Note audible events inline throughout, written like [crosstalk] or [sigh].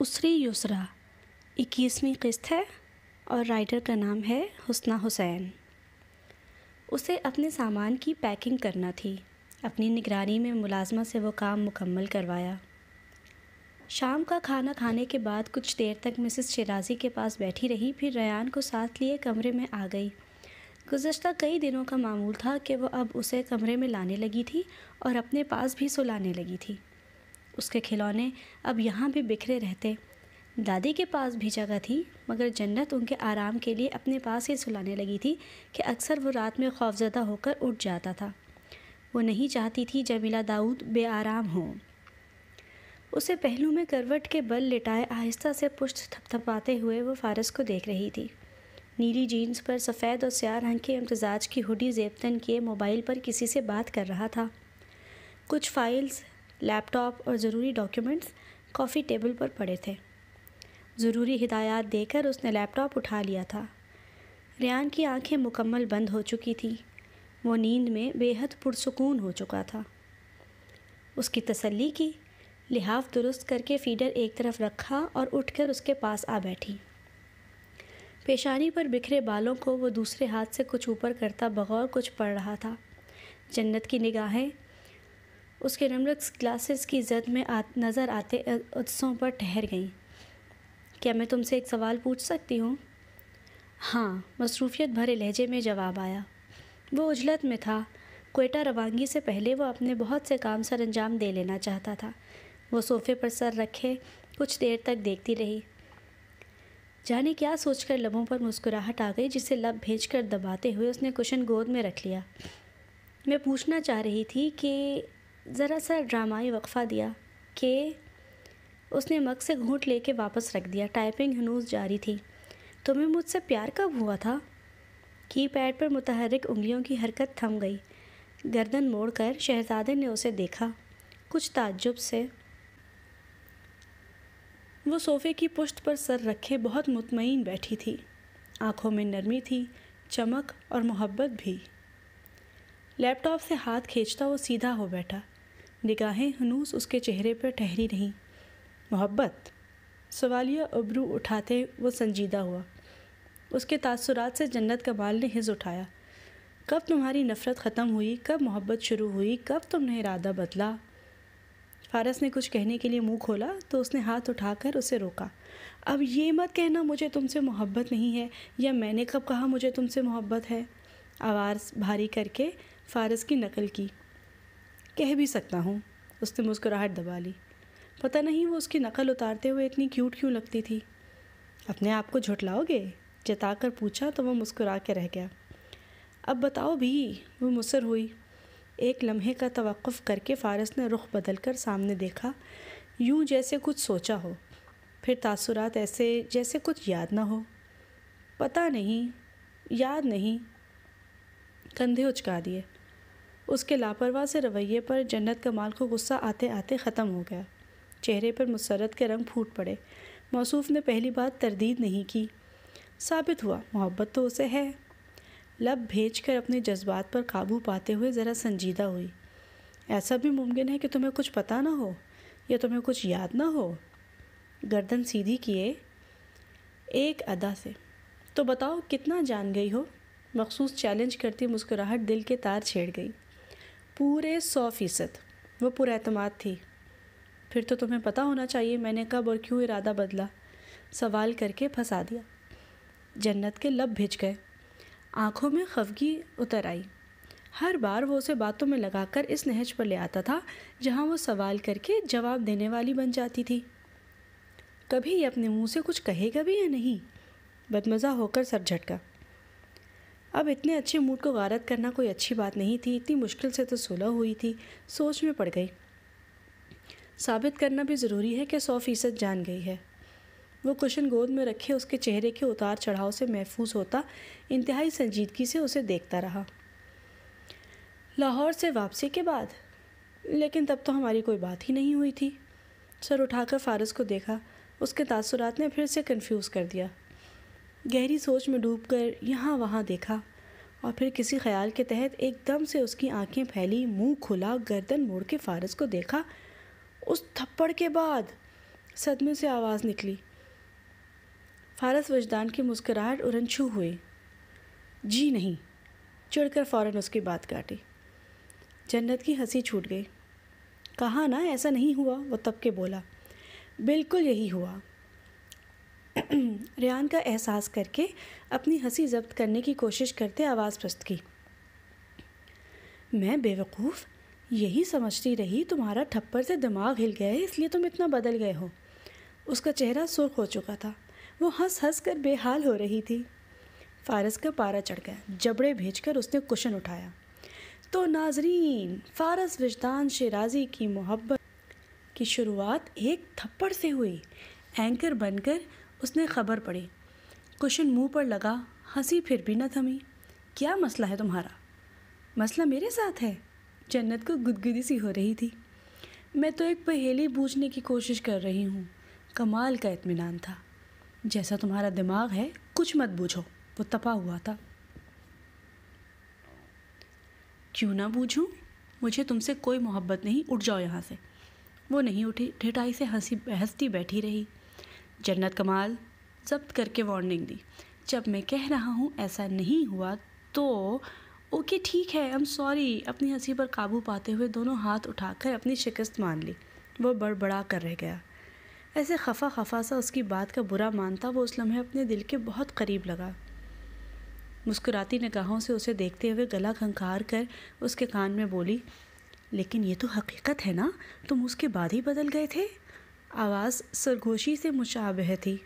उसरी युसरा इक्कीसवीं किस्त है और राइटर का नाम है हुसना हुसैन उसे अपने सामान की पैकिंग करना थी अपनी निगरानी में मुलाजमा से वो काम मुकम्मल करवाया शाम का खाना खाने के बाद कुछ देर तक मिसेस शराजी के पास बैठी रही फिर रयान को साथ लिए कमरे में आ गई गुजशत कई दिनों का मामूल था कि वह अब उसे कमरे में लाने लगी थी और अपने पास भी सुलाने लगी थी उसके खिलौने अब यहाँ भी बिखरे रहते दादी के पास भी जगह थी मगर जन्नत उनके आराम के लिए अपने पास ही सुलाने लगी थी कि अक्सर वो रात में खौफजदा होकर उठ जाता था वो नहीं चाहती थी जमीला दाऊद बे आराम हो उसे पहलू में करवट के बल लिटाए आहिस्ता से पुष्ट थपथपाते हुए वो फारस को देख रही थी नीली जीन्स पर सफ़ेद और स्याह रंग के इम्तजाज की हुडी जेबतन किए मोबाइल पर किसी से बात कर रहा था कुछ फाइल्स लैपटॉप और ज़रूरी डॉक्यूमेंट्स कॉफ़ी टेबल पर पड़े थे ज़रूरी हिदायत देकर उसने लैपटॉप उठा लिया था रियान की आंखें मुकम्मल बंद हो चुकी थी वो नींद में बेहद पुरसकून हो चुका था उसकी तसल्ली की लिहाफ दुरुस्त करके फीडर एक तरफ रखा और उठकर उसके पास आ बैठी पेशानी पर बिखरे बालों को वो दूसरे हाथ से कुछ ऊपर करता बगौर कुछ पड़ रहा था जन्नत की निगाहें उसके रमरक्स ग्लासेस की जद में आ, नज़र आते उत्सों पर ठहर गई क्या मैं तुमसे एक सवाल पूछ सकती हूँ हाँ मसरूफियत भरे लहजे में जवाब आया वो उजलत में था कोयटा रवानगी से पहले वो अपने बहुत से काम सर अंजाम दे लेना चाहता था वो सोफ़े पर सर रखे कुछ देर तक देखती रही जाने क्या सोचकर लबों पर मुस्कुराहट आ गई जिसे लब भेज कर दबाते हुए उसने कुशन गोद में रख लिया मैं पूछना चाह रही थी कि ज़रा सा ड्रामाई वक्फ़ा दिया कि उसने मग से ले लेके वापस रख दिया टाइपिंग हनूज जारी थी तुम्हें मुझसे प्यार कब हुआ था की पैड पर मुतहरक उंगलियों की हरकत थम गई गर्दन मोड़कर शहजादे ने उसे देखा कुछ ताज्जुब से वो सोफ़े की पुश्त पर सर रखे बहुत मुतमईन बैठी थी आंखों में नरमी थी चमक और मोहब्बत भी लैपटॉप से हाथ खींचता वो सीधा हो बैठा निगाहें हनूस उसके चेहरे पर ठहरी रहीं मोहब्बत सवालिया अबरू उठाते वो संजीदा हुआ उसके तासरात से जन्नत कमाल ने हिज उठाया कब तुम्हारी नफ़रत ख़त्म हुई कब मोहब्बत शुरू हुई कब तुमने इरादा बदला फारस ने कुछ कहने के लिए मुंह खोला तो उसने हाथ उठाकर उसे रोका अब ये मत कहना मुझे तुमसे मोहब्बत नहीं है या मैंने कब कहा मुझे तुमसे मोहब्बत है आवाज़ भारी करके फारस की नकल की कह भी सकता हूँ उसने मुस्कुराहट दबा ली पता नहीं वो उसकी नकल उतारते हुए इतनी क्यूट क्यों लगती थी अपने आप को झुटलाओगे जता कर पूछा तो वह मुस्कुरा के रह गया अब बताओ भी वो मुसर हुई एक लम्हे का तवक़ करके फ़ारस ने रुख बदल कर सामने देखा यूं जैसे कुछ सोचा हो फिर तासुरात ऐसे जैसे कुछ याद ना हो पता नहीं याद नहीं कंधे उचका दिए उसके लापरवाह से रवैये पर जन्नत कमाल को गुस्सा आते आते ख़त्म हो गया चेहरे पर मुसरत के रंग फूट पड़े मौसूफ ने पहली बात तरदीद नहीं की साबित हुआ मोहब्बत तो उसे है लब भेज कर अपने जज्बात पर काबू पाते हुए ज़रा संजीदा हुई ऐसा भी मुमकिन है कि तुम्हें कुछ पता ना हो या तुम्हें कुछ याद ना हो गर्दन सीधी किए एक अदा से तो बताओ कितना जान गई हो मखसूस चैलेंज करती मुस्कुराहट दिल के तार छेड़ गई पूरे सौ फ़ीसद वो पुरातम थी फिर तो तुम्हें पता होना चाहिए मैंने कब और क्यों इरादा बदला सवाल करके फंसा दिया जन्नत के लब भिज गए आंखों में खफगी उतर आई हर बार वो उसे बातों में लगाकर इस नहज पर ले आता था जहाँ वो सवाल करके जवाब देने वाली बन जाती थी कभी ये अपने मुंह से कुछ कहेगा भी या नहीं बदमज़ा होकर सर झटका अब इतने अच्छे मूड को गारत करना कोई अच्छी बात नहीं थी इतनी मुश्किल से तो सुलह हुई थी सोच में पड़ गई साबित करना भी ज़रूरी है कि सौ फीसद जान गई है वो कुशन गोद में रखे उसके चेहरे के उतार चढ़ाव से महफूज होता इंतहाई संजीदगी से उसे देखता रहा लाहौर से वापसी के बाद लेकिन तब तो हमारी कोई बात ही नहीं हुई थी सर उठाकर फारस को देखा उसके तासुरात ने फिर से कंफ्यूज कर दिया गहरी सोच में डूब कर यहाँ वहाँ देखा और फिर किसी ख्याल के तहत एकदम से उसकी आंखें फैली मुंह खुला गर्दन मोड़ के फारस को देखा उस थप्पड़ के बाद सदमे से आवाज़ निकली फारस वजदान की मुस्कुराहट उरनछू हुई जी नहीं चिड़कर फ़ौरन उसकी बात काटी जन्नत की हंसी छूट गई कहा ना ऐसा नहीं हुआ वो तब के बोला बिल्कुल यही हुआ रियान का एहसास करके अपनी हंसी जब्त करने की कोशिश करते आवाज़ पस्त की मैं बेवकूफ़ यही समझती रही तुम्हारा ठप्पर से दिमाग हिल गया है इसलिए तुम इतना बदल गए हो उसका चेहरा सुर्ख हो चुका था वो हंस हंस कर बेहाल हो रही थी फारस का पारा चढ़ गया जबड़े भेजकर उसने कुशन उठाया तो नाजरीन फारस विजदान शराजी की मोहब्बत की शुरुआत एक थप्पड़ से हुई एंकर बनकर उसने खबर पड़ी कुशन मुंह पर लगा हंसी फिर भी न थमी क्या मसला है तुम्हारा मसला मेरे साथ है जन्नत को गुदगुदी सी हो रही थी मैं तो एक पहेली बूझने की कोशिश कर रही हूँ कमाल का इतमान था जैसा तुम्हारा दिमाग है कुछ मत बूझो वो तपा हुआ था क्यों ना बूझूं मुझे तुमसे कोई मोहब्बत नहीं उठ जाओ यहाँ से वो नहीं उठी ठिठाई से हंसी हंसती बैठी रही जन्नत कमाल जब्त करके वार्निंग दी जब मैं कह रहा हूँ ऐसा नहीं हुआ तो ओके ठीक है आई एम सॉरी अपनी हंसी पर काबू पाते हुए दोनों हाथ उठाकर अपनी शिकस्त मान ली वो बड़बड़ा कर रह गया ऐसे खफा खफा सा उसकी बात का बुरा मानता वो उस लम्हे अपने दिल के बहुत करीब लगा मुस्कुराती निगाहों से उसे देखते हुए गला खंखार कर उसके कान में बोली लेकिन ये तो हकीकत है ना तुम उसके बाद ही बदल गए थे आवाज़ सरगोशी से मुशाबह थी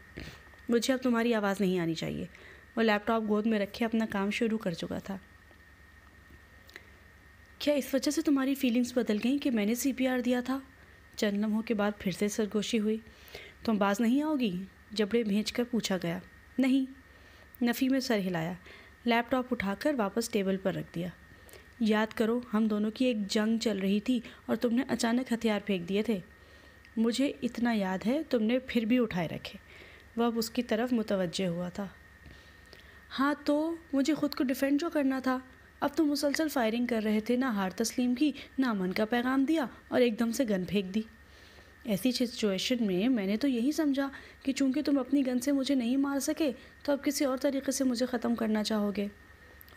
मुझे अब तुम्हारी आवाज़ नहीं आनी चाहिए वो लैपटॉप गोद में रखे अपना काम शुरू कर चुका था क्या इस वजह से तुम्हारी फीलिंग्स बदल गई कि मैंने आर दिया था चंद लम्हों के बाद फिर से सरगोशी हुई तुम बाज नहीं आओगी जबड़े भेज कर पूछा गया नहीं नफ़ी में सर हिलाया लैपटॉप उठाकर वापस टेबल पर रख दिया याद करो हम दोनों की एक जंग चल रही थी और तुमने अचानक हथियार फेंक दिए थे मुझे इतना याद है तुमने फिर भी उठाए रखे वह अब उसकी तरफ मुतवजह हुआ था हाँ तो मुझे ख़ुद को डिफेंड जो करना था अब तो मुसलसल फायरिंग कर रहे थे ना हार तस्लीम की ना मन का पैगाम दिया और एकदम से गन फेंक दी ऐसी सिचुएशन में मैंने तो यही समझा कि चूंकि तुम अपनी गन से मुझे नहीं मार सके तो अब किसी और तरीके से मुझे ख़त्म करना चाहोगे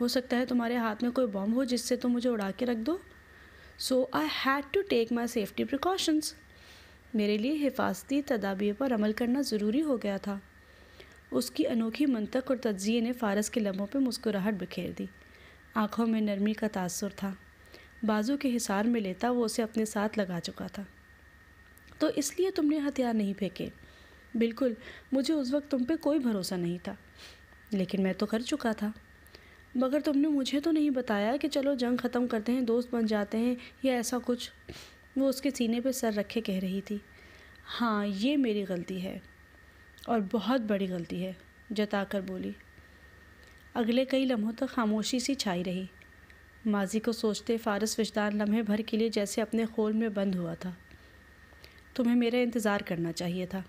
हो सकता है तुम्हारे हाथ में कोई बॉम्ब हो जिससे तुम मुझे उड़ा के रख दो so I had to take my safety precautions मेरे लिए हिफाजती तदाबीर पर अमल करना ज़रूरी हो गया था उसकी अनोखी मंतक और तजिए ने फ़ारस के लम्हों पर मुस्कुराहट बिखेर दी आँखों में नरमी का तासर था बाजू के हिसार में लेता वो उसे अपने साथ लगा चुका था तो इसलिए तुमने हथियार नहीं फेंके बिल्कुल मुझे उस वक्त तुम पे कोई भरोसा नहीं था लेकिन मैं तो कर चुका था मगर तुमने मुझे तो नहीं बताया कि चलो जंग ख़त्म करते हैं दोस्त बन जाते हैं या ऐसा कुछ वो उसके सीने पर सर रखे कह रही थी हाँ ये मेरी गलती है और बहुत बड़ी गलती है जता कर बोली अगले कई लम्हों तक खामोशी सी छाई रही माजी को सोचते फारस विजदान लम्हे भर के लिए जैसे अपने खोल में बंद हुआ था तुम्हें मेरा इंतज़ार करना चाहिए था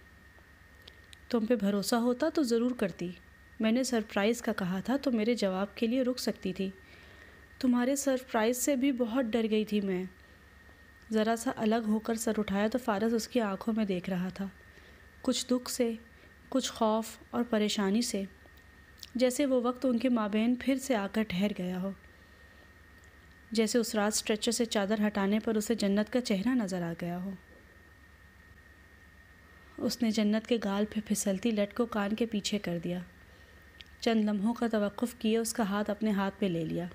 तुम पे भरोसा होता तो ज़रूर करती मैंने सरप्राइज़ का कहा था तो मेरे जवाब के लिए रुक सकती थी तुम्हारे सरप्राइज़ से भी बहुत डर गई थी मैं ज़रा सा अलग होकर सर उठाया तो फारस उसकी आंखों में देख रहा था कुछ दुख से कुछ खौफ और परेशानी से जैसे वो वक्त उनके माबेन फिर से आकर ठहर गया हो जैसे उस रात स्ट्रेचर से चादर हटाने पर उसे जन्नत का चेहरा नज़र आ गया हो उसने जन्नत के गाल पे फिसलती लट को कान के पीछे कर दिया चंद लम्हों का तवक़ किए उसका हाथ अपने हाथ पे ले लिया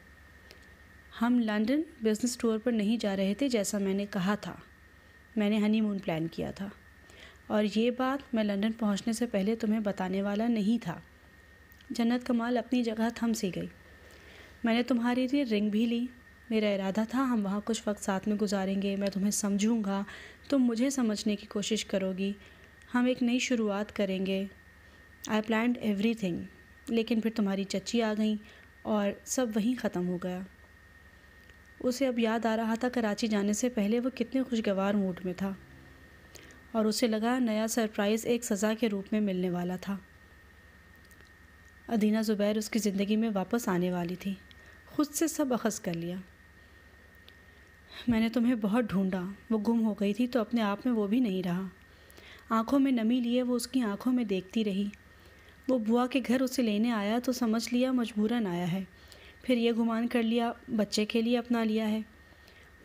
हम लंदन बिज़नेस टूर पर नहीं जा रहे थे जैसा मैंने कहा था मैंने हनीमून प्लान किया था और ये बात मैं लंदन पहुंचने से पहले तुम्हें बताने वाला नहीं था जन्नत कमाल अपनी जगह थम सी गई मैंने तुम्हारे लिए रिंग भी ली मेरा इरादा था हम वहाँ कुछ वक्त साथ में गुजारेंगे मैं तुम्हें समझूंगा तुम मुझे समझने की कोशिश करोगी हम एक नई शुरुआत करेंगे आई प्लान एवरी थिंग लेकिन फिर तुम्हारी चच्ची आ गई और सब वहीं ख़त्म हो गया उसे अब याद आ रहा था कराची जाने से पहले वह कितने खुशगवार मूड में था और उसे लगा नया सरप्राइज़ एक सज़ा के रूप में मिलने वाला था अदीना ज़ुबैर उसकी ज़िंदगी में वापस आने वाली थी खुद से सब अखज़ कर लिया मैंने तुम्हें बहुत ढूंढा वो गुम हो गई थी तो अपने आप में वो भी नहीं रहा आंखों में नमी लिए वो उसकी आंखों में देखती रही वो बुआ के घर उसे लेने आया तो समझ लिया मजबूरन आया है फिर यह गुमान कर लिया बच्चे के लिए अपना लिया है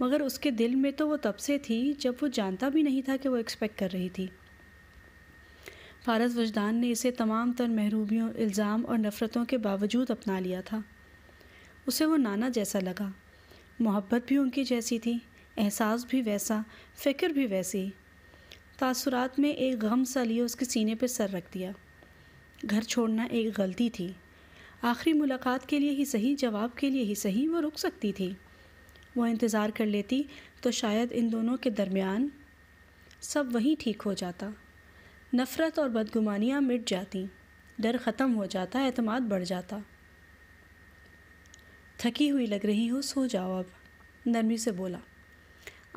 मगर उसके दिल में तो वो तब से थी जब वो जानता भी नहीं था कि वो एक्सपेक्ट कर रही थी फारस वजदान ने इसे तमाम तर महरूबियों इल्ज़ाम और नफ़रतों के बावजूद अपना लिया था उसे वो नाना जैसा लगा मोहब्बत भी उनकी जैसी थी एहसास भी वैसा फ़िक्र भी वैसी तासुरात में एक गम सा लिए उसके सीने पर सर रख दिया घर छोड़ना एक गलती थी आखिरी मुलाकात के लिए ही सही जवाब के लिए ही सही वो रुक सकती थी वो इंतज़ार कर लेती तो शायद इन दोनों के दरमियान सब वहीं ठीक हो जाता नफ़रत और बदगुमानियाँ मिट जाती डर ख़त्म हो जाता अतमाद बढ़ जाता थकी हुई लग रही हो सो जाओ अब नरमी से बोला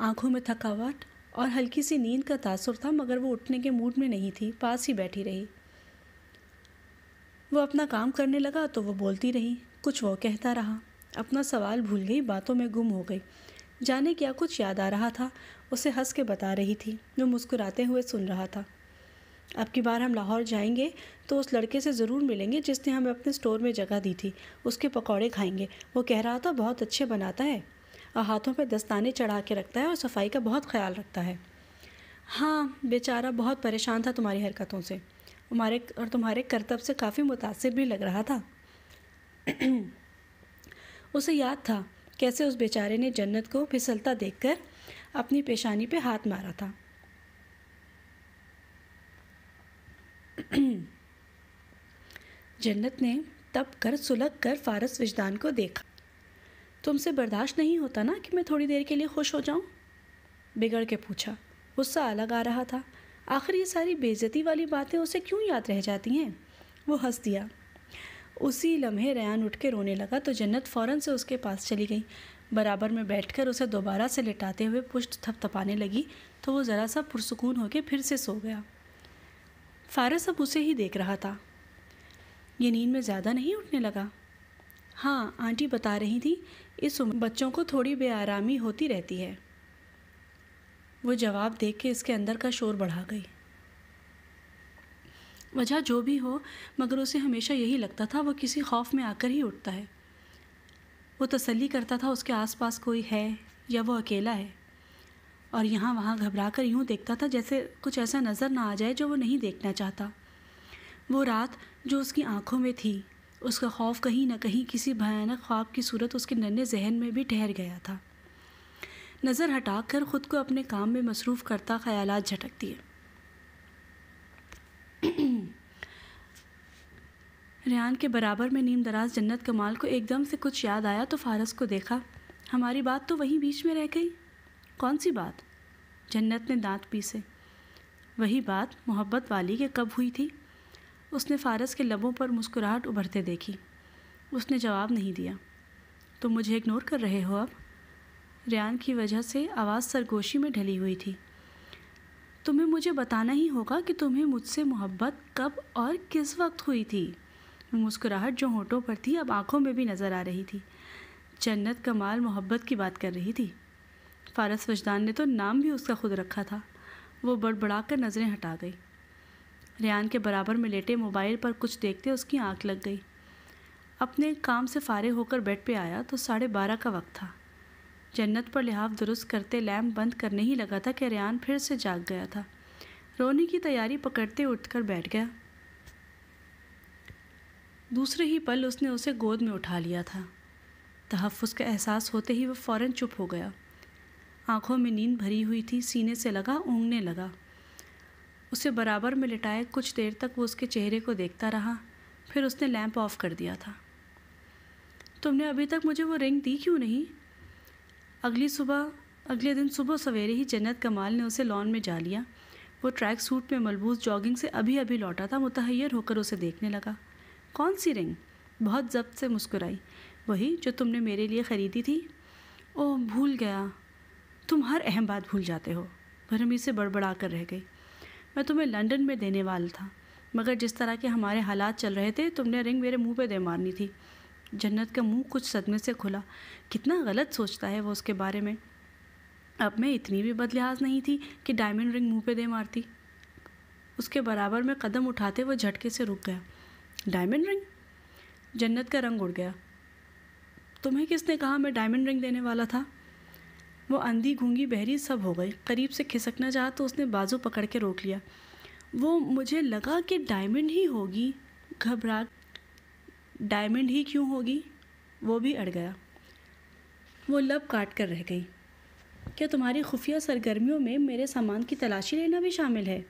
आंखों में थकावट और हल्की सी नींद का तासर था मगर वो उठने के मूड में नहीं थी पास ही बैठी रही वो अपना काम करने लगा तो वो बोलती रही कुछ वो कहता रहा अपना सवाल भूल गई बातों में गुम हो गई जाने क्या कुछ याद आ रहा था उसे हंस के बता रही थी जो मुस्कुराते हुए सुन रहा था अब की बार हम लाहौर जाएंगे तो उस लड़के से ज़रूर मिलेंगे जिसने हमें अपने स्टोर में जगह दी थी उसके पकौड़े खाएंगे वो कह रहा था बहुत अच्छे बनाता है और हाथों पर दस्ताने चढ़ा के रखता है और सफाई का बहुत ख्याल रखता है हाँ बेचारा बहुत परेशान था तुम्हारी हरकतों से हमारे और तुम्हारे करतब से काफ़ी मुतासर भी लग रहा था [clears throat] उसे याद था कैसे उस बेचारे ने जन्नत को फिसलता देखकर अपनी पेशानी पे हाथ मारा था [clears throat] जन्नत ने तब कर सुलग कर फारस विजदान को देखा तुमसे बर्दाश्त नहीं होता ना कि मैं थोड़ी देर के लिए खुश हो जाऊं? बिगड़ के पूछा गुस्सा अलग आ रहा था आखिर ये सारी बेजती वाली बातें उसे क्यों याद रह जाती हैं वो हंस दिया उसी लम्हे रयान उठ के रोने लगा तो जन्नत फ़ौरन से उसके पास चली गई बराबर में बैठकर उसे दोबारा से लिटाते हुए पुष्ट थपथपाने लगी तो वो ज़रा सा पुरसकून होकर फिर से सो गया फारस अब उसे ही देख रहा था ये नींद में ज़्यादा नहीं उठने लगा हाँ आंटी बता रही थी इस उम्र बच्चों को थोड़ी बेआरामी होती रहती है वो जवाब देख के इसके अंदर का शोर बढ़ा गई वजह जो भी हो मगर उसे हमेशा यही लगता था वो किसी खौफ में आकर ही उठता है वो तसल्ली करता था उसके आसपास कोई है या वो अकेला है और यहाँ वहाँ घबरा कर यूँ देखता था जैसे कुछ ऐसा नज़र ना आ जाए जो वो नहीं देखना चाहता वो रात जो उसकी आंखों में थी उसका खौफ कहीं ना कहीं किसी भयानक ख्वाब की सूरत उसके नन्हे जहन में भी ठहर गया था नज़र हटाकर ख़ुद को अपने काम में मसरूफ़ करता ख्याल झटक दिए रेहान के बराबर में नीम दराज जन्नत कमाल को एकदम से कुछ याद आया तो फारस को देखा हमारी बात तो वहीं बीच में रह गई कौन सी बात जन्नत ने दांत पीसे वही बात मोहब्बत वाली के कब हुई थी उसने फारस के लबों पर मुस्कुराहट उभरते देखी उसने जवाब नहीं दिया तो मुझे इग्नोर कर रहे हो अब रियान की वजह से आवाज़ सरगोशी में ढली हुई थी तुम्हें मुझे बताना ही होगा कि तुम्हें मुझसे मोहब्बत कब और किस वक्त हुई थी मुस्कुराहट जो होठों पर थी अब आंखों में भी नज़र आ रही थी जन्नत कमाल मोहब्बत की बात कर रही थी फारस वजदान ने तो नाम भी उसका खुद रखा था वो बड़बड़ा कर नज़रें हटा गई रियान के बराबर में लेटे मोबाइल पर कुछ देखते उसकी आंख लग गई अपने काम से फारे होकर बेड पे आया तो साढ़े बारह का वक्त था जन्नत पर लिहाव दुरुस्त करते लैम्प बंद करने ही लगा था कि रेन फिर से जाग गया था रोने की तैयारी पकड़ते उठकर बैठ गया दूसरे ही पल उसने उसे गोद में उठा लिया था तहफ़ का एहसास होते ही वह फ़ौर चुप हो गया आंखों में नींद भरी हुई थी सीने से लगा ऊँगने लगा उसे बराबर में लिटाए कुछ देर तक वो उसके चेहरे को देखता रहा फिर उसने लैंप ऑफ कर दिया था तुमने अभी तक मुझे वो रिंग दी क्यों नहीं अगली सुबह अगले दिन सुबह सवेरे ही जन्नत कमाल ने उसे लॉन में जा लिया वो ट्रैक सूट में मलबूस जॉगिंग से अभी अभी लौटा था मुतहैर होकर उसे देखने लगा कौन सी रिंग बहुत जब्त से मुस्कुराई वही जो तुमने मेरे लिए ख़रीदी थी ओह भूल गया तुम हर अहम बात भूल जाते हो भरमी से बड़बड़ा कर रह गई मैं तुम्हें लंदन में देने वाला था मगर जिस तरह के हमारे हालात चल रहे थे तुमने रिंग मेरे मुंह पे दे मारनी थी जन्नत का मुंह कुछ सदमे से खुला कितना गलत सोचता है वो उसके बारे में अब मैं इतनी भी बदलिहाज नहीं थी कि डायमंड रिंग मुंह पे दे मारती उसके बराबर में कदम उठाते वो झटके से रुक गया डायमंड रिंग जन्नत का रंग उड़ गया तुम्हें किसने कहा मैं डायमंड रिंग देने वाला था वो अंधी घूंगी बहरी सब हो गई करीब से खिसकना चाहा तो उसने बाजू पकड़ के रोक लिया वो मुझे लगा कि डायमंड ही होगी घबरा डायमंड ही क्यों होगी वो भी अड़ गया वो लब काट कर रह गई क्या तुम्हारी खुफिया सरगर्मियों में मेरे सामान की तलाशी लेना भी शामिल है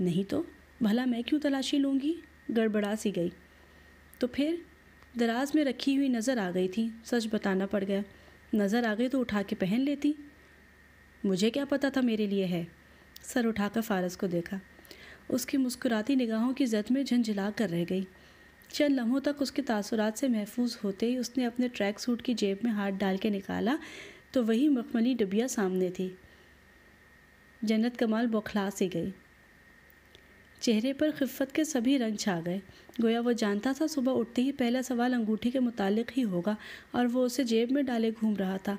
नहीं तो भला मैं क्यों तलाशी लूँगी गड़बड़ा सी गई तो फिर दराज में रखी हुई नज़र आ गई थी सच बताना पड़ गया नज़र आ गई तो उठा के पहन लेती मुझे क्या पता था मेरे लिए है सर उठाकर फारस को देखा उसकी मुस्कुराती निगाहों की जद में झंझला कर रह गई चंद लम्हों तक उसके तासुरात से महफूज होते ही उसने अपने ट्रैक सूट की जेब में हाथ डाल के निकाला तो वही मखमली डबिया सामने थी जन्नत कमाल बौखला सी गई चेहरे पर खिफत के सभी रंग छा गए गोया वो जानता था सुबह उठते ही पहला सवाल अंगूठी के मुतालिक ही होगा और वो उसे जेब में डाले घूम रहा था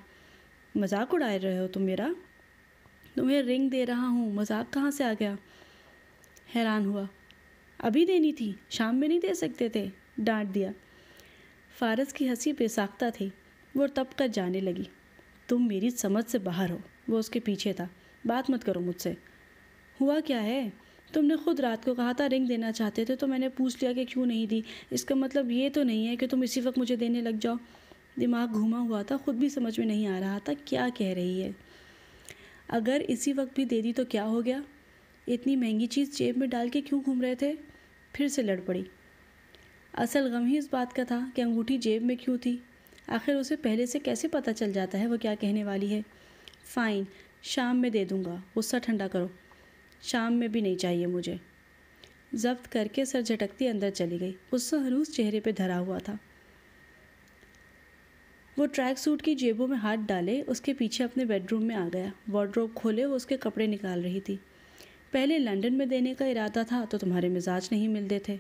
मजाक उड़ा रहे हो तुम मेरा तुम्हें रिंग दे रहा हूँ मजाक कहाँ से आ गया हैरान हुआ अभी देनी थी शाम में नहीं दे सकते थे डांट दिया फारस की हंसी बेसाख्ता थी वो तब कर जाने लगी तुम मेरी समझ से बाहर हो वो उसके पीछे था बात मत करो मुझसे हुआ क्या है तुमने खुद रात को कहा था रिंग देना चाहते थे तो मैंने पूछ लिया कि क्यों नहीं दी इसका मतलब ये तो नहीं है कि तुम इसी वक्त मुझे देने लग जाओ दिमाग घूमा हुआ था खुद भी समझ में नहीं आ रहा था क्या कह रही है अगर इसी वक्त भी दे दी तो क्या हो गया इतनी महंगी चीज़ जेब में डाल के क्यों घूम रहे थे फिर से लड़ पड़ी असल गम ही इस बात का था कि अंगूठी जेब में क्यों थी आखिर उसे पहले से कैसे पता चल जाता है वह क्या कहने वाली है फ़ाइन शाम में दे दूँगा गुस्सा ठंडा करो शाम में भी नहीं चाहिए मुझे जब्त करके सर झटकती अंदर चली गई गुस्सा हरूस चेहरे पर धरा हुआ था वो ट्रैक सूट की जेबों में हाथ डाले उसके पीछे अपने बेडरूम में आ गया वार्ड्रोब खोले वो उसके कपड़े निकाल रही थी पहले लंदन में देने का इरादा था तो तुम्हारे मिजाज नहीं मिलते थे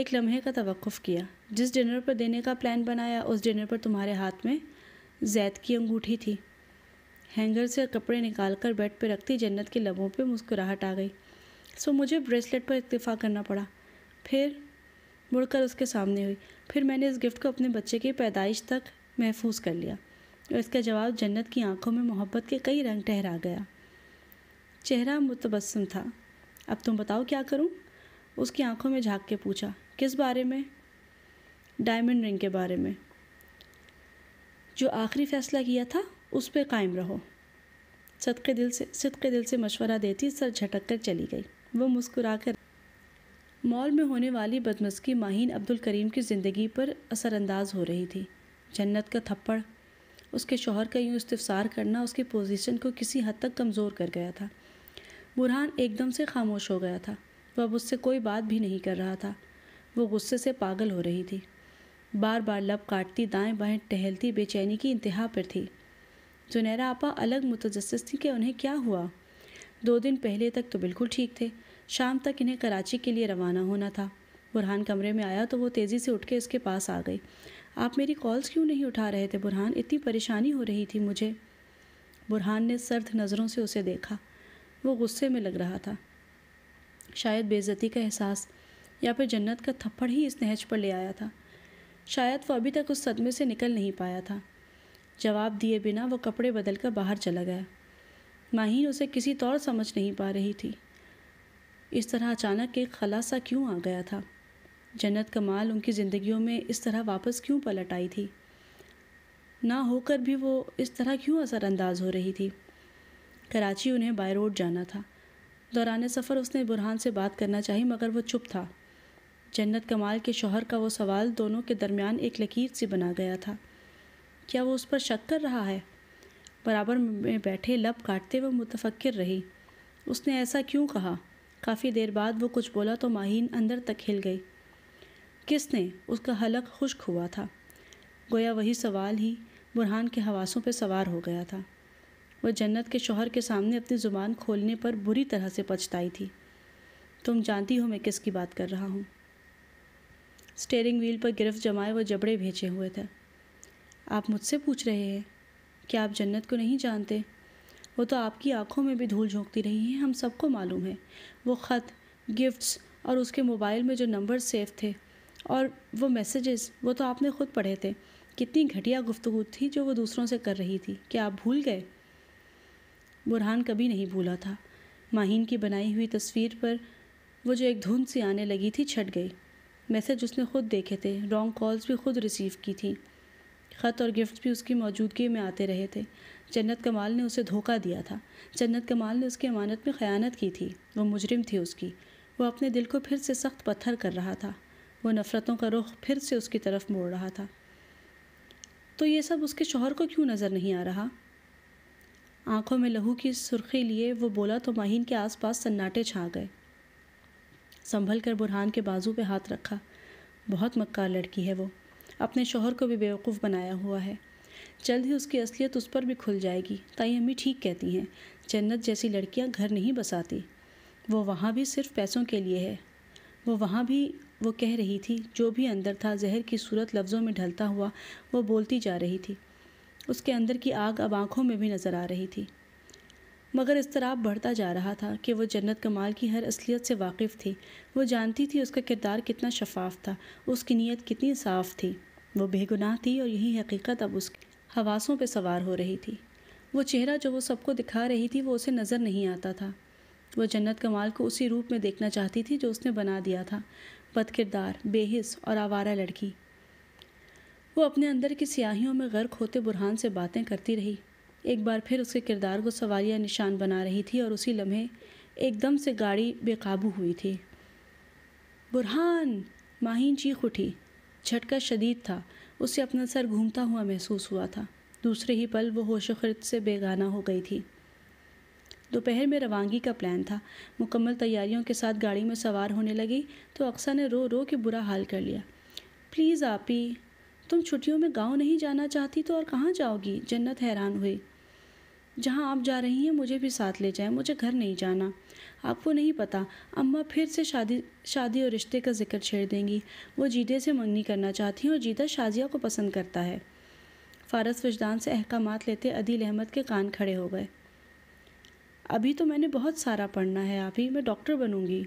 एक लम्हे का तवक़ किया जिस डिनर पर देने का प्लान बनाया उस डिनर पर तुम्हारे हाथ में जैद की अंगूठी थी हैंगर से कपड़े निकाल कर बेड पर रखती जन्नत के लबों पर मुस्कुराहट आ गई सो मुझे ब्रेसलेट पर इतफ़ा करना पड़ा फिर मुड़कर उसके सामने हुई फिर मैंने इस गिफ्ट को अपने बच्चे की पैदाइश तक महफूज कर लिया और इसका जवाब जन्नत की आंखों में मोहब्बत के कई रंग ठहरा गया चेहरा मुतबसम था अब तुम बताओ क्या करूं? उसकी आंखों में झांक के पूछा किस बारे में डायमंड रिंग के बारे में जो आखिरी फैसला किया था उस पर कायम रहो सदके दिल से सदके दिल से मशवरा देती सर झटक कर चली गई वो मुस्कुरा कर मॉल में होने वाली बदमस्की माहीन अब्दुल करीम की ज़िंदगी पर असरअंदाज हो रही थी जन्नत का थप्पड़ उसके शोहर का यूँ इस्तफसार करना उसकी पोजीशन को किसी हद तक कमज़ोर कर गया था बुरहान एकदम से खामोश हो गया था वह उससे कोई बात भी नहीं कर रहा था वो गुस्से से पागल हो रही थी बार बार लब काटती दाएं बाएं टहलती बेचैनी की इंतहा पर थी जुनैरा आपा अलग मुतजस थी कि उन्हें क्या हुआ दो दिन पहले तक तो बिल्कुल ठीक थे शाम तक इन्हें कराची के लिए रवाना होना था बुरहान कमरे में आया तो वो तेज़ी से उठ के उसके पास आ गई आप मेरी कॉल्स क्यों नहीं उठा रहे थे बुरहान इतनी परेशानी हो रही थी मुझे बुरहान ने सर्द नज़रों से उसे देखा वो गुस्से में लग रहा था शायद बेज़ती का एहसास या फिर जन्नत का थप्पड़ ही इस नहज पर ले आया था शायद वह अभी तक उस सदमे से निकल नहीं पाया था जवाब दिए बिना वो कपड़े बदल कर बाहर चला गया माहीन उसे किसी तौर समझ नहीं पा रही थी इस तरह अचानक एक खलासा क्यों आ गया था जन्नत कमाल उनकी ज़िंदगियों में इस तरह वापस क्यों पलट आई थी ना होकर भी वो इस तरह क्यों असरअंदाज हो रही थी कराची उन्हें बाय रोड जाना था दौरान सफ़र उसने बुरहान से बात करना चाही मगर वो चुप था जन्नत कमाल के शोहर का वो सवाल दोनों के दरमियान एक लकीर सी बना गया था क्या वो उस पर शक कर रहा है बराबर में बैठे लब काटते हुए मुतफक्र रही उसने ऐसा क्यों कहा काफ़ी देर बाद वो कुछ बोला तो माहीन अंदर तक हिल गई किसने उसका हलक खुश्क हुआ था गोया वही सवाल ही बुरहान के हवासों पर सवार हो गया था वह जन्नत के शोहर के सामने अपनी ज़ुबान खोलने पर बुरी तरह से पछताई थी तुम जानती हो मैं किसकी बात कर रहा हूँ स्टेयरिंग व्हील पर गिरफ्त जमाए वह जबड़े भेजे हुए थे आप मुझसे पूछ रहे हैं क्या आप जन्नत को नहीं जानते वो तो आपकी आंखों में भी धूल झोंकती रही हैं हम सबको मालूम है वो ख़त गिफ्ट्स और उसके मोबाइल में जो नंबर सेव थे और वो मैसेजेस वो तो आपने ख़ुद पढ़े थे कितनी घटिया गुफ्तगु थी जो वो दूसरों से कर रही थी क्या आप भूल गए बुरहान कभी नहीं भूला था माहीन की बनाई हुई तस्वीर पर वो जो एक धुंध सी आने लगी थी छट गई मैसेज उसने खुद देखे थे रॉन्ग कॉल्स भी खुद रिसीव की थी ख़त और गिफ्ट भी उसकी मौजूदगी में आते रहे थे जन्नत कमाल ने उसे धोखा दिया था जन्नत कमाल ने उसकी अमानत में ख़यानत की थी वो मुजरिम थी उसकी वो अपने दिल को फिर से सख्त पत्थर कर रहा था वो नफ़रतों का रुख फिर से उसकी तरफ मोड़ रहा था तो ये सब उसके शोहर को क्यों नज़र नहीं आ रहा आंखों में लहू की सुर्खी लिए वो बोला तो माहीन के आसपास सन्नाटे छा गए संभल कर बुरहान के बाजू पे हाथ रखा बहुत मक्कार लड़की है वो अपने शोहर को भी बेवकूफ़ बनाया हुआ है जल्द ही उसकी असलियत उस पर भी खुल जाएगी ताई अम्मी ठीक कहती हैं जन्नत जैसी लड़कियां घर नहीं बसाती वो वहाँ भी सिर्फ पैसों के लिए है वो वहाँ भी वो कह रही थी जो भी अंदर था जहर की सूरत लफ्ज़ों में ढलता हुआ वो बोलती जा रही थी उसके अंदर की आग अब आंखों में भी नज़र आ रही थी मगर इसतराब बढ़ता जा रहा था कि वो जन्नत कमाल की हर असलियत से वाकिफ़ थी वो जानती थी उसका किरदार कितना शफाफ था उसकी नीयत कितनी साफ थी वो बेगुनाह थी और यही हकीकत अब उसके हवासों पर सवार हो रही थी वो चेहरा जो वो सबको दिखा रही थी वो उसे नज़र नहीं आता था वो जन्नत कमाल को उसी रूप में देखना चाहती थी जो उसने बना दिया था बदकिरदार बेहिस और आवारा लड़की वो अपने अंदर की सियाहियों में गर्क होते बुरहान से बातें करती रही एक बार फिर उसके किरदार को सवालिया निशान बना रही थी और उसी लम्हे एकदम से गाड़ी बेकाबू हुई थी बुरहान माहीन चीख उठी झटका शदीद था उसे अपना सर घूमता हुआ महसूस हुआ था दूसरे ही पल वो होश खरीद से बेगाना हो गई थी दोपहर में रवानगी का प्लान था मुकम्मल तैयारियों के साथ गाड़ी में सवार होने लगी तो अक्सा ने रो रो के बुरा हाल कर लिया प्लीज़ आपी तुम छुट्टियों में गांव नहीं जाना चाहती तो और कहाँ जाओगी जन्नत हैरान हुई जहाँ आप जा रही हैं मुझे भी साथ ले जाएं मुझे घर नहीं जाना आपको नहीं पता अम्मा फिर से शादी शादी और रिश्ते का जिक्र छेड़ देंगी वो जीदे से मंगनी करना चाहती हैं और जीदा शाजिया को पसंद करता है फारस वजदान से अहकाम लेते अदील अहमद के कान खड़े हो गए अभी तो मैंने बहुत सारा पढ़ना है आप ही मैं डॉक्टर बनूंगी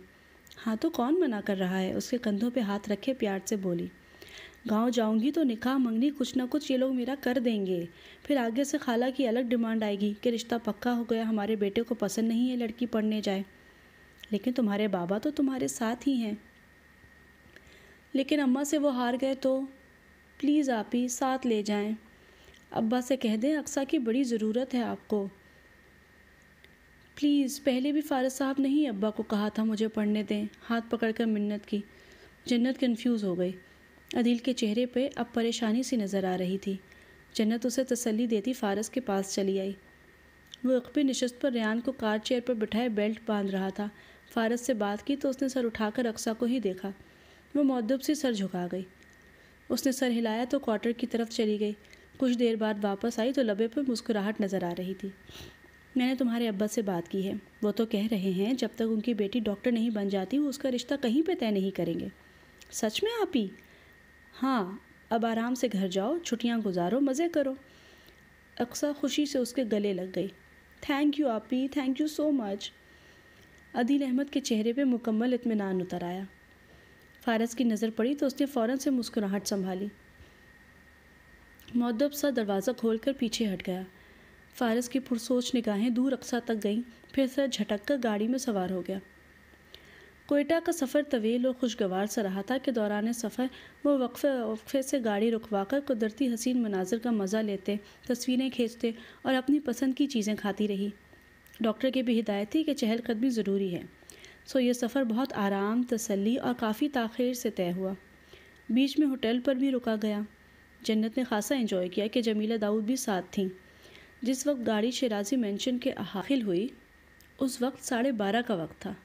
हाँ तो कौन मना कर रहा है उसके कंधों पे हाथ रखे प्यार से बोली गांव जाऊंगी तो निकाह मंगनी कुछ ना कुछ ये लोग मेरा कर देंगे फिर आगे से खाला की अलग डिमांड आएगी कि रिश्ता पक्का हो गया हमारे बेटे को पसंद नहीं है लड़की पढ़ने जाए लेकिन तुम्हारे बाबा तो तुम्हारे साथ ही हैं लेकिन अम्मा से वो हार गए तो प्लीज़ आप ही साथ ले जाएं अब्बा से कह दें अक्सा की बड़ी ज़रूरत है आपको प्लीज़ पहले भी फारज साहब ने ही अब्बा को कहा था मुझे पढ़ने दें हाथ पकड़कर मिन्नत की जन्नत कंफ्यूज हो गई अदील के चेहरे पे अब परेशानी सी नज़र आ रही थी जन्नत उसे तसल्ली देती फारस के पास चली आई वो अकबी नशस्त पर रियान को कार चेयर पर बिठाए बेल्ट बांध रहा था फारस से बात की तो उसने सर उठाकर अक्सा को ही देखा वो मौदब से सर झुका गई उसने सर हिलाया तो क्वार्टर की तरफ चली गई कुछ देर बाद वापस आई तो लबे पर मुस्कुराहट नज़र आ रही थी मैंने तुम्हारे अब्बा से बात की है वो तो कह रहे हैं जब तक उनकी बेटी डॉक्टर नहीं बन जाती वो उसका रिश्ता कहीं पे तय नहीं करेंगे सच में आप ही हाँ अब आराम से घर जाओ छुट्टियाँ गुजारो मज़े करो अक्सा खुशी से उसके गले लग गई थैंक यू आपी thank you so much Adeel Ahmed के चेहरे पे मुकम्मल इतमान उतर आया फारस की नज़र पड़ी तो उसने फ़ौरन से मुस्कुराहट संभाली मदब सा दरवाज़ा खोलकर पीछे हट गया फारस की पुरसोच निगाहें दूर अक्सा तक गईं फिर सर झटक कर गाड़ी में सवार हो गया कोयटा का सफ़र तवील और खुशगवार सा रहा था कि दौरान सफ़र वो वक्फे वक्फे से गाड़ी रुकवाकर कुदरती हसीन मनाजर का मज़ा लेते तस्वीरें खींचते और अपनी पसंद की चीज़ें खाती रही डॉक्टर की भी हिदायत थी कि चहलकदमी ज़रूरी है सो यह सफ़र बहुत आराम तसली और काफ़ी ताखिर से तय हुआ बीच में होटल पर भी रुका गया जन्नत ने खासा इंजॉय किया कि जमीला दाऊद भी साथ थीं जिस वक्त गाड़ी शराजी मैंशन के हाखिल हुई उस वक्त साढ़े बारह का वक्त था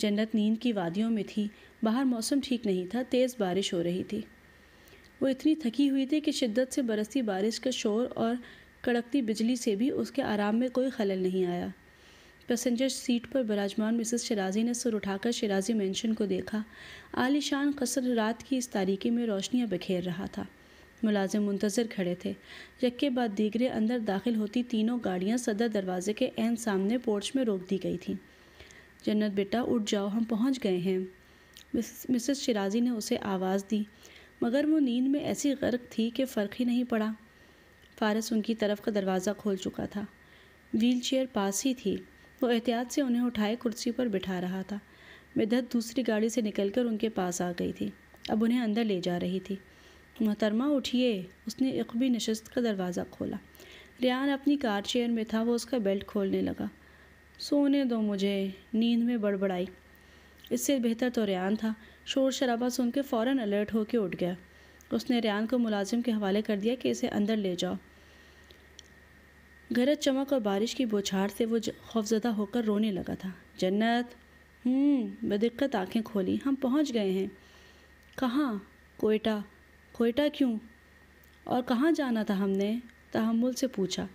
जन्नत नींद की वादियों में थी बाहर मौसम ठीक नहीं था तेज़ बारिश हो रही थी वो इतनी थकी हुई थी कि शिद्दत से बरसती बारिश का शोर और कड़कती बिजली से भी उसके आराम में कोई खलल नहीं आया पैसेंजर सीट पर बराजमान मिसेस शराजी ने सुर उठाकर शराजी मेंशन को देखा आलीशान कसर रात की इस तारीखी में रोशनियाँ बिखेर रहा था मुलाजिम मुंतज़र खड़े थे यक्के बाद दीगरे अंदर दाखिल होती तीनों गाड़ियाँ सदर दरवाजे के एन सामने पोर्च में रोक दी गई थीं जन्नत बेटा उठ जाओ हम पहुंच गए हैं मिसेस शिराजी ने उसे आवाज़ दी मगर वो नींद में ऐसी गर्क थी कि फ़र्क ही नहीं पड़ा फारस उनकी तरफ का दरवाज़ा खोल चुका था व्हील चेयर पास ही थी वो एहतियात से उन्हें उठाए कुर्सी पर बिठा रहा था मिदत दूसरी गाड़ी से निकलकर उनके पास आ गई थी अब उन्हें अंदर ले जा रही थी मोहतरमा उठिए उसने इकबी नशस्त का दरवाज़ा खोला रियान अपनी कार चेयर में था वो उसका बेल्ट खोलने लगा सोने दो मुझे नींद में बड़बड़ाई इससे बेहतर तो रियान था शोर शराबा सुन के फ़ौर अलर्ट होकर उठ गया उसने रियान को मुलाजिम के हवाले कर दिया कि इसे अंदर ले जाओ गरज चमक और बारिश की बौछार से वो खौफजदा होकर रोने लगा था जन्नत हम्म, बदिक्कत आंखें खोली हम पहुंच गए हैं कहाँ कोयटा कोयटा क्यों और कहाँ जाना था हमने तहमुल से पूछा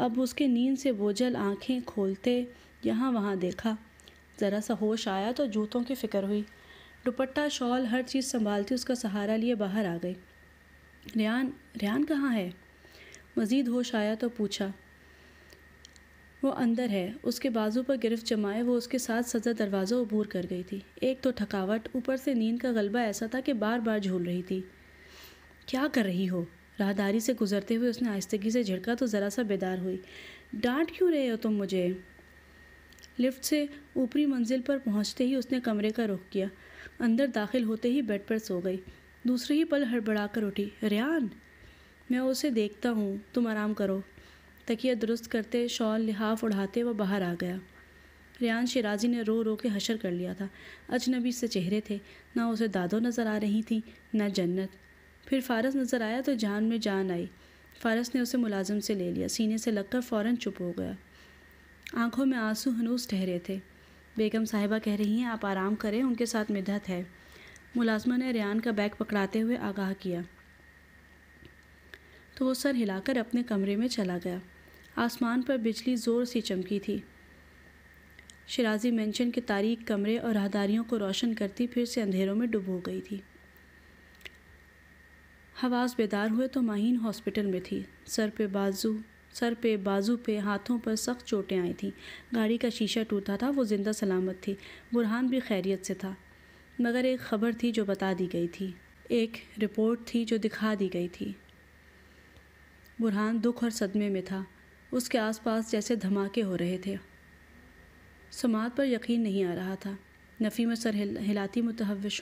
अब उसके नींद से बोझल आंखें खोलते यहाँ वहाँ देखा ज़रा सा होश आया तो जूतों की फ़िक्र हुई दुपट्टा शॉल हर चीज़ संभालती उसका सहारा लिए बाहर आ गई रियान रियान कहाँ है मज़ीद होश आया तो पूछा वो अंदर है उसके बाजू पर गिरफ्त जमाए वो उसके साथ सजा दरवाज़ा उबूर कर गई थी एक तो थकावट ऊपर से नींद का गलबा ऐसा था कि बार बार झूल रही थी क्या कर रही हो राहदारी से गुजरते हुए उसने आहिस्तगी से झिड़का तो ज़रा सा बेदार हुई डांट क्यों रहे हो तुम मुझे लिफ्ट से ऊपरी मंजिल पर पहुंचते ही उसने कमरे का रुख किया अंदर दाखिल होते ही बेड पर सो गई दूसरे ही पल हड़बड़ाकर उठी रियान मैं उसे देखता हूँ तुम आराम करो तकिया दुरुस्त करते शॉल लिहाफ उड़ाते वह बाहर आ गया रियान शिराजी ने रो रो के हशर कर लिया था अजनबी से चेहरे थे ना उसे दादो नज़र आ रही थी ना जन्नत फिर फारस नज़र आया तो जान में जान आई फारस ने उसे मुलाजम से ले लिया सीने से लगकर फ़ौरन चुप हो गया आंखों में आंसू हनूस ठहरे थे बेगम साहिबा कह रही हैं आप आराम करें उनके साथ मिदत है मुलाजमा ने रियान का बैग पकड़ाते हुए आगाह किया तो वो सर हिलाकर अपने कमरे में चला गया आसमान पर बिजली ज़ोर से चमकी थी शराजी मेंशन के तारीख कमरे और राहदारियों को रोशन करती फिर से अंधेरों में हो गई थी हवास बेदार हुए तो माहीन हॉस्पिटल में थी सर पे बाजू सर पे बाजू पे हाथों पर सख्त चोटें आई थीं गाड़ी का शीशा टूटा था वो ज़िंदा सलामत थी बुरहान भी खैरियत से था मगर एक खबर थी जो बता दी गई थी एक रिपोर्ट थी जो दिखा दी गई थी बुरहान दुख और सदमे में था उसके आसपास जैसे धमाके हो रहे थे समात पर यकीन नहीं आ रहा था नफ़ी में सर हिलाती मुतहवश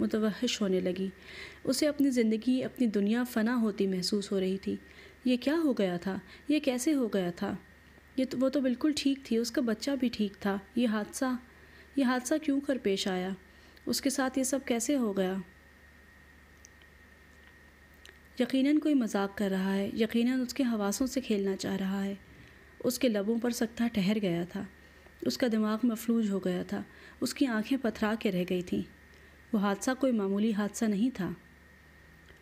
मुतवहश होने लगी उसे अपनी ज़िंदगी अपनी दुनिया फना होती महसूस हो रही थी ये क्या हो गया था ये कैसे हो गया था ये तो वो तो बिल्कुल ठीक थी उसका बच्चा भी ठीक था ये हादसा ये हादसा क्यों कर पेश आया उसके साथ ये सब कैसे हो गया यकीनन कोई मजाक कर रहा है यकीनन उसके हवासों से खेलना चाह रहा है उसके लबों पर सख्ता ठहर गया था उसका दिमाग मफलूज हो गया था उसकी आंखें पथरा के रह गई थीं वो हादसा कोई मामूली हादसा नहीं था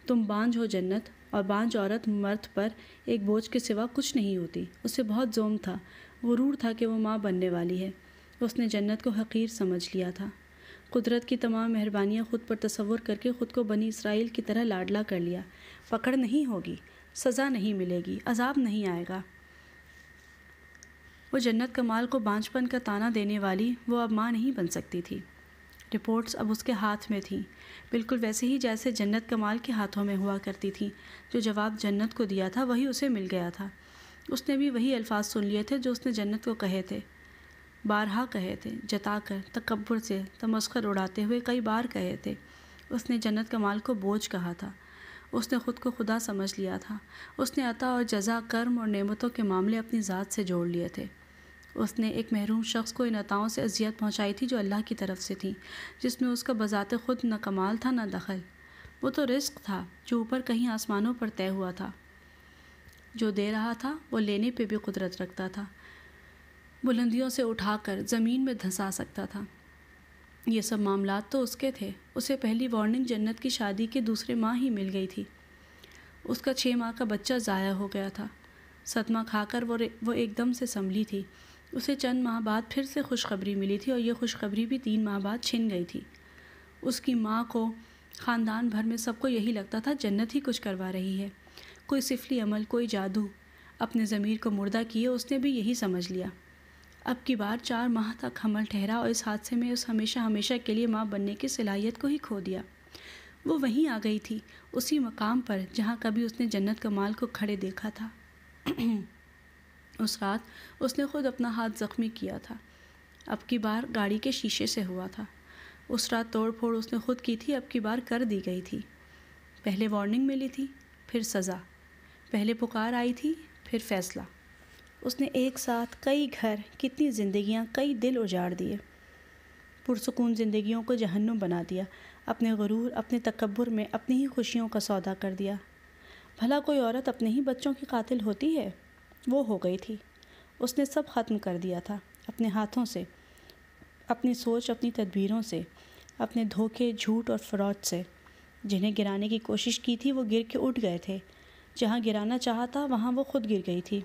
तुम बांझ हो जन्नत और बांझ औरत मर्द पर एक बोझ के सिवा कुछ नहीं होती उसे बहुत जोम था गुरूर था कि वो माँ बनने वाली है उसने जन्नत को हकीर समझ लिया था कुदरत की तमाम मेहरबानियाँ खुद पर तसवर करके ख़ुद को बनी इसराइल की तरह लाडला कर लिया पकड़ नहीं होगी सज़ा नहीं मिलेगी अजाब नहीं आएगा वो जन्नत कमाल को बांझपन का ताना देने वाली वो अब माँ नहीं बन सकती थी रिपोर्ट्स अब उसके हाथ में थीं बिल्कुल वैसे ही जैसे जन्नत कमाल के हाथों में हुआ करती थी जो जवाब जन्नत को दिया था वही उसे मिल गया था उसने भी वही अल्फाज सुन लिए थे जो उसने जन्नत को कहे थे बारहा कहे थे जताकर तकबर से तमस्कर उड़ाते हुए कई बार कहे थे उसने जन्नत कमाल को बोझ कहा था उसने ख़ुद को खुदा समझ लिया था उसने अता और जजा कर्म और नेमतों के मामले अपनी ज़ात से जोड़ लिए थे उसने एक महरूम शख्स को इन अताओं से अजियत पहुँचाई थी जो अल्लाह की तरफ से थी जिसमें उसका बज़ात ख़ुद न कमाल था न दखल वो तो रिस्क था जो ऊपर कहीं आसमानों पर तय हुआ था जो दे रहा था वो लेने पे भी कुदरत रखता था बुलंदियों से उठाकर ज़मीन में धंसा सकता था ये सब मामला तो उसके थे उसे पहली वार्निंग जन्नत की शादी के दूसरे माह ही मिल गई थी उसका छः माह का बच्चा ज़ाया हो गया था सदमा खाकर वो वो एकदम से संभली थी उसे चंद माह बाद फिर से खुशखबरी मिली थी और यह खुशखबरी भी तीन माह बाद छिन गई थी उसकी माँ को ख़ानदान भर में सबको यही लगता था जन्नत ही कुछ करवा रही है कोई सिफली अमल कोई जादू अपने ज़मीर को मुर्दा किए उसने भी यही समझ लिया अब की बार चार माह तक हमल ठहरा और इस हादसे में उस हमेशा हमेशा के लिए माँ बनने की सलाहियत को ही खो दिया वो वहीं आ गई थी उसी मकाम पर जहाँ कभी उसने जन्नत कमाल को खड़े देखा था [clears throat] उस रात उसने खुद अपना हाथ ज़ख्मी किया था अब की बार गाड़ी के शीशे से हुआ था उस रात तोड़ फोड़ उसने खुद की थी अब की बार कर दी गई थी पहले वार्निंग मिली थी फिर सज़ा पहले पुकार आई थी फिर फैसला उसने एक साथ कई घर कितनी जिंदगियां, कई दिल उजाड़ दिए पुरसकून ज़िंदगियों को जहन्नुम बना दिया अपने गुरूर अपने तकबर में अपनी ही खुशियों का सौदा कर दिया भला कोई औरत अपने ही बच्चों की कातिल होती है वो हो गई थी उसने सब ख़त्म कर दिया था अपने हाथों से अपनी सोच अपनी तदबीरों से अपने धोखे झूठ और फ्रॉड से जिन्हें गिराने की कोशिश की थी वो गिर के उठ गए थे जहाँ गिराना चाहा था वहाँ वो खुद गिर गई थी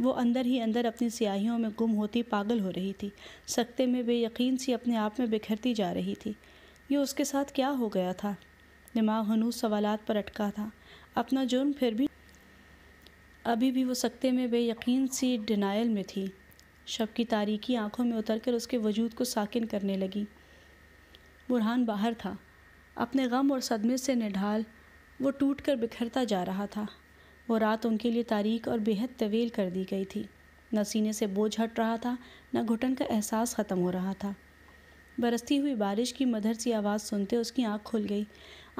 वो अंदर ही अंदर अपनी स्याहियों में गुम होती पागल हो रही थी सकते में बेयकीन सी अपने आप में बिखरती जा रही थी ये उसके साथ क्या हो गया था दिमाग हनूज सवालात पर अटका था अपना जुर्म फिर भी अभी भी वो सकते में बेयकीन सी डिनाइल में थी शब की तारीकी आंखों में उतरकर उसके वजूद को साकिन करने लगी बुरहान बाहर था अपने गम और सदमे से निढाल वो टूट कर बिखरता जा रहा था वो रात उनके लिए तारीख और बेहद तवील कर दी गई थी न सीने से बोझ हट रहा था न घुटन का एहसास ख़त्म हो रहा था बरसती हुई बारिश की मधर सी आवाज़ सुनते उसकी आँख खुल गई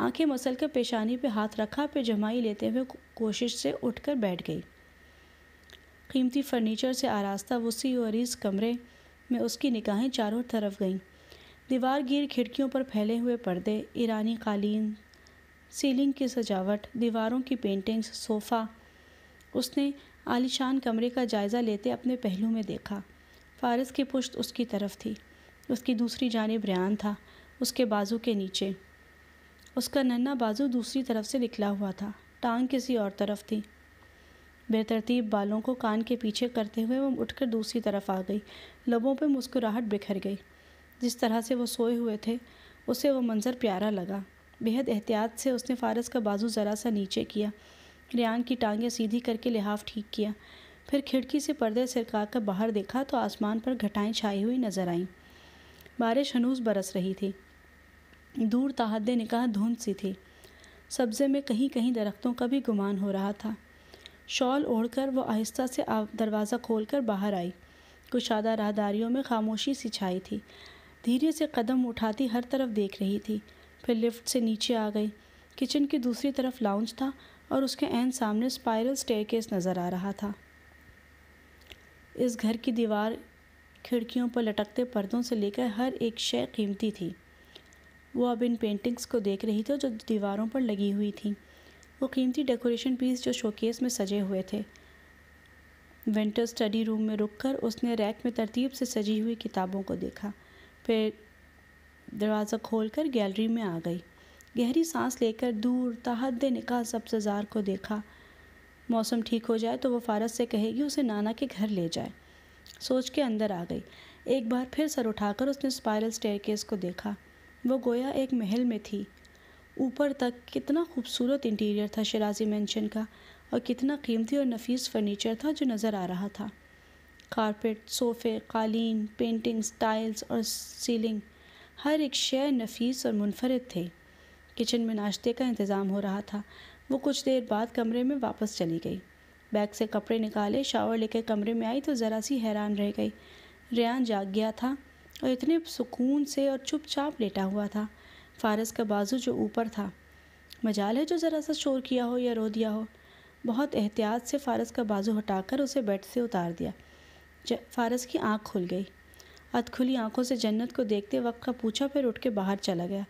आंखें मसल कर पेशानी पे हाथ रखा पे जमाई लेते हुए कोशिश से उठकर बैठ गई कीमती फर्नीचर से आरास्ता वसी और इस कमरे में उसकी निगाहें चारों तरफ गईं दीवार गिर खिड़कियों पर फैले हुए पर्दे ईरानी कालीन सीलिंग की सजावट दीवारों की पेंटिंग्स सोफ़ा उसने आलिशान कमरे का जायज़ा लेते अपने पहलू में देखा फारस की पुश्त उसकी तरफ थी उसकी दूसरी जानब रियान था उसके बाजू के नीचे उसका नन्हा बाजू दूसरी तरफ से निकला हुआ था टांग किसी और तरफ थी बेतरतीब बालों को कान के पीछे करते हुए वह उठकर दूसरी तरफ आ गई लबों पर मुस्कुराहट बिखर गई जिस तरह से वो सोए हुए थे उसे वो मंज़र प्यारा लगा बेहद एहतियात से उसने फारस का बाजू ज़रा सा नीचे किया रियान की टांगें सीधी करके लिहाफ ठीक किया फिर खिड़की से पर्दे सिरका कर बाहर देखा तो आसमान पर घटाएं छाई हुई नज़र आईं बारिश हनूस बरस रही थी दूर तहदे निकाह धुंध सी थी सब्ज़े में कहीं कहीं दरख्तों का भी गुमान हो रहा था शॉल ओढ़कर वो आहिस्ता से दरवाज़ा खोलकर बाहर आई कुशादा राहदारियों में खामोशी सी छाई थी धीरे से कदम उठाती हर तरफ देख रही थी फिर लिफ्ट से नीचे आ गई किचन की दूसरी तरफ लाउंज था और उसके एन सामने स्पायरल स्टेयरकेस नज़र आ रहा था इस घर की दीवार खिड़कियों पर लटकते पर्दों से लेकर हर एक शय कीमती थी वो अब इन पेंटिंग्स को देख रही थी जो दीवारों पर लगी हुई थी वो कीमती डेकोरेशन पीस जो शोकेस में सजे हुए थे विंटर स्टडी रूम में रुककर उसने रैक में तरतीब से सजी हुई किताबों को देखा फिर दरवाज़ा खोलकर गैलरी में आ गई गहरी सांस लेकर दूर तहद निकाह सब्जजार को देखा मौसम ठीक हो जाए तो वो फारस से कहेगी उसे नाना के घर ले जाए सोच के अंदर आ गई एक बार फिर सर उठाकर उसने स्पायरल स्टेयरकेस को देखा वो गोया एक महल में थी ऊपर तक कितना खूबसूरत इंटीरियर था शराजी मैंशन का और कितना कीमती और नफीस फर्नीचर था जो नज़र आ रहा था कारपेट सोफ़े कालीन पेंटिंग्स टाइल्स और सीलिंग हर एक शय नफीस और मुनफरद थे किचन में नाश्ते का इंतज़ाम हो रहा था वो कुछ देर बाद कमरे में वापस चली गई बैग से कपड़े निकाले शावर लेकर कमरे में आई तो ज़रा सी हैरान रह गई रियान जाग गया था और इतने सुकून से और चुपचाप लेटा हुआ था फारस का बाजू जो ऊपर था मजाल है जो ज़रा सा शोर किया हो या रो दिया हो बहुत एहतियात से फारस का बाजू हटाकर उसे बेड से उतार दिया फारस की आंख खुल गई अध खुली आंखों से जन्नत को देखते वक्त का पूछा फिर उठ के बाहर चला गया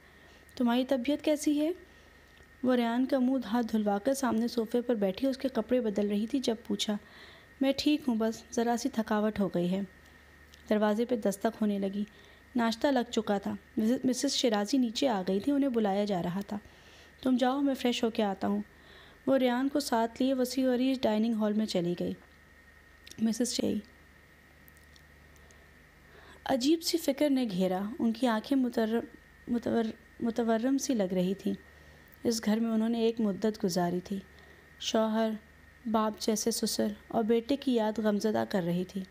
तुम्हारी तबीयत कैसी है वो रियान का मुंह हाथ धुलवाकर सामने सोफे पर बैठी उसके कपड़े बदल रही थी जब पूछा मैं ठीक हूँ बस ज़रा सी थकावट हो गई है दरवाजे पर दस्तक होने लगी नाश्ता लग चुका था मिसेस शराजी नीचे आ गई थी उन्हें बुलाया जा रहा था तुम जाओ मैं फ़्रेश होकर आता हूँ वो रियान को साथ लिए वसी और डाइनिंग हॉल में चली गई मिसेस शेई अजीब सी फिक्र ने घेरा उनकी आंखें मुतर मुतवर मुतवरम सी लग रही थी इस घर में उन्होंने एक मुद्दत गुजारी थी शौहर बाप जैसे ससुर और बेटे की याद गमजदा कर रही थी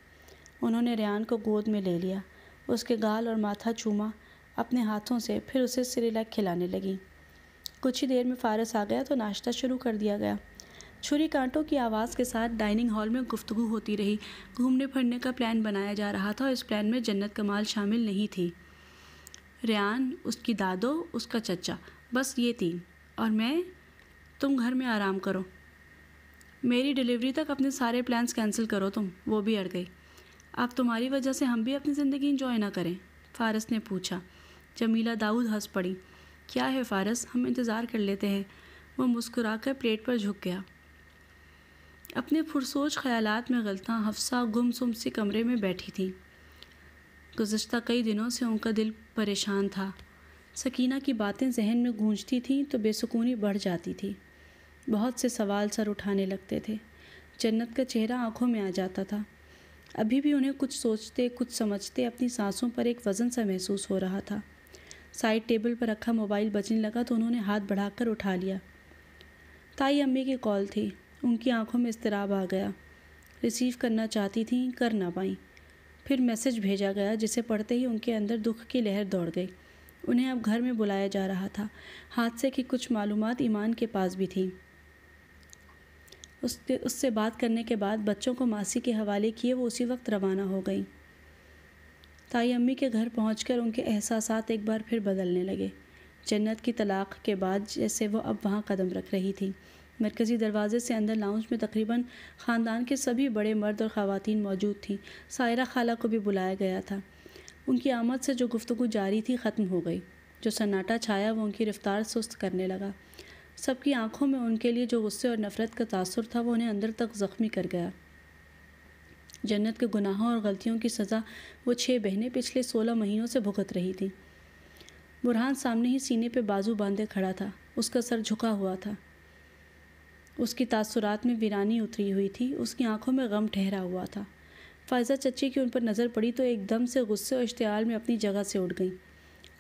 उन्होंने रियान को गोद में ले लिया उसके गाल और माथा चूमा अपने हाथों से फिर उसे सिरेलैक खिलाने लगी कुछ ही देर में फारस आ गया तो नाश्ता शुरू कर दिया गया छुरी कांटों की आवाज़ के साथ डाइनिंग हॉल में गुफ्तु होती रही घूमने फिरने का प्लान बनाया जा रहा था और इस प्लान में जन्नत कमाल शामिल नहीं थी रियान उसकी दादो उसका चचा बस ये तीन और मैं तुम घर में आराम करो मेरी डिलीवरी तक अपने सारे प्लान्स कैंसिल करो तुम वो भी अड़ गई आप तुम्हारी वजह से हम भी अपनी ज़िंदगी इंजॉय ना करें फ़ारस ने पूछा जमीला दाऊद हंस पड़ी क्या है फ़ारस हम इंतज़ार कर लेते हैं वह मुस्कुरा कर प्लेट पर झुक गया अपने फुरसोच ख्यालात में गलता हफ्सा गुमसुम से कमरे में बैठी थी गुज्तः कई दिनों से उनका दिल परेशान था सकीना की बातें जहन में गूंजती थीं तो बेसकूनी बढ़ जाती थी बहुत से सवाल सर उठाने लगते थे जन्नत का चेहरा आंखों में आ जाता था अभी भी उन्हें कुछ सोचते कुछ समझते अपनी सांसों पर एक वज़न सा महसूस हो रहा था साइड टेबल पर रखा मोबाइल बचने लगा तो उन्होंने हाथ बढ़ाकर उठा लिया ताई अम्मी की कॉल थी उनकी आंखों में इसतराब आ गया रिसीव करना चाहती थी कर ना पाई फिर मैसेज भेजा गया जिसे पढ़ते ही उनके अंदर दुख की लहर दौड़ गई उन्हें अब घर में बुलाया जा रहा था हादसे की कुछ मालूम ईमान के पास भी थी उसके उससे बात करने के बाद बच्चों को मासी के हवाले किए वो उसी वक्त रवाना हो गई ताई अम्मी के घर पहुँच उनके एहसास एक बार फिर बदलने लगे जन्नत की तलाक के बाद जैसे वो अब वहाँ कदम रख रही थी मरकज़ी दरवाजे से अंदर लाउंज में तकरीबन ख़ानदान के सभी बड़े मर्द और ख़वान मौजूद थीं सायरा खाला को भी बुलाया गया था उनकी आमद से जो गुफ्तु जारी थी ख़त्म हो गई जो सन्नाटा छाया वो उनकी रफ़्तार सुस्त करने लगा सबकी आंखों में उनके लिए जो गुस्से और नफ़रत का तासर था वो उन्हें अंदर तक ज़ख्मी कर गया जन्नत के गुनाहों और गलतियों की सज़ा वो छः बहनें पिछले सोलह महीनों से भुगत रही थीं बुरहान सामने ही सीने पर बाजू बांधे खड़ा था उसका सर झुका हुआ था उसकी तासरात में वीरानी उतरी हुई थी उसकी आंखों में गम ठहरा हुआ था फायजा चच्ची की उन पर नज़र पड़ी तो एकदम से गुस्से और इश्तेल में अपनी जगह से उठ गई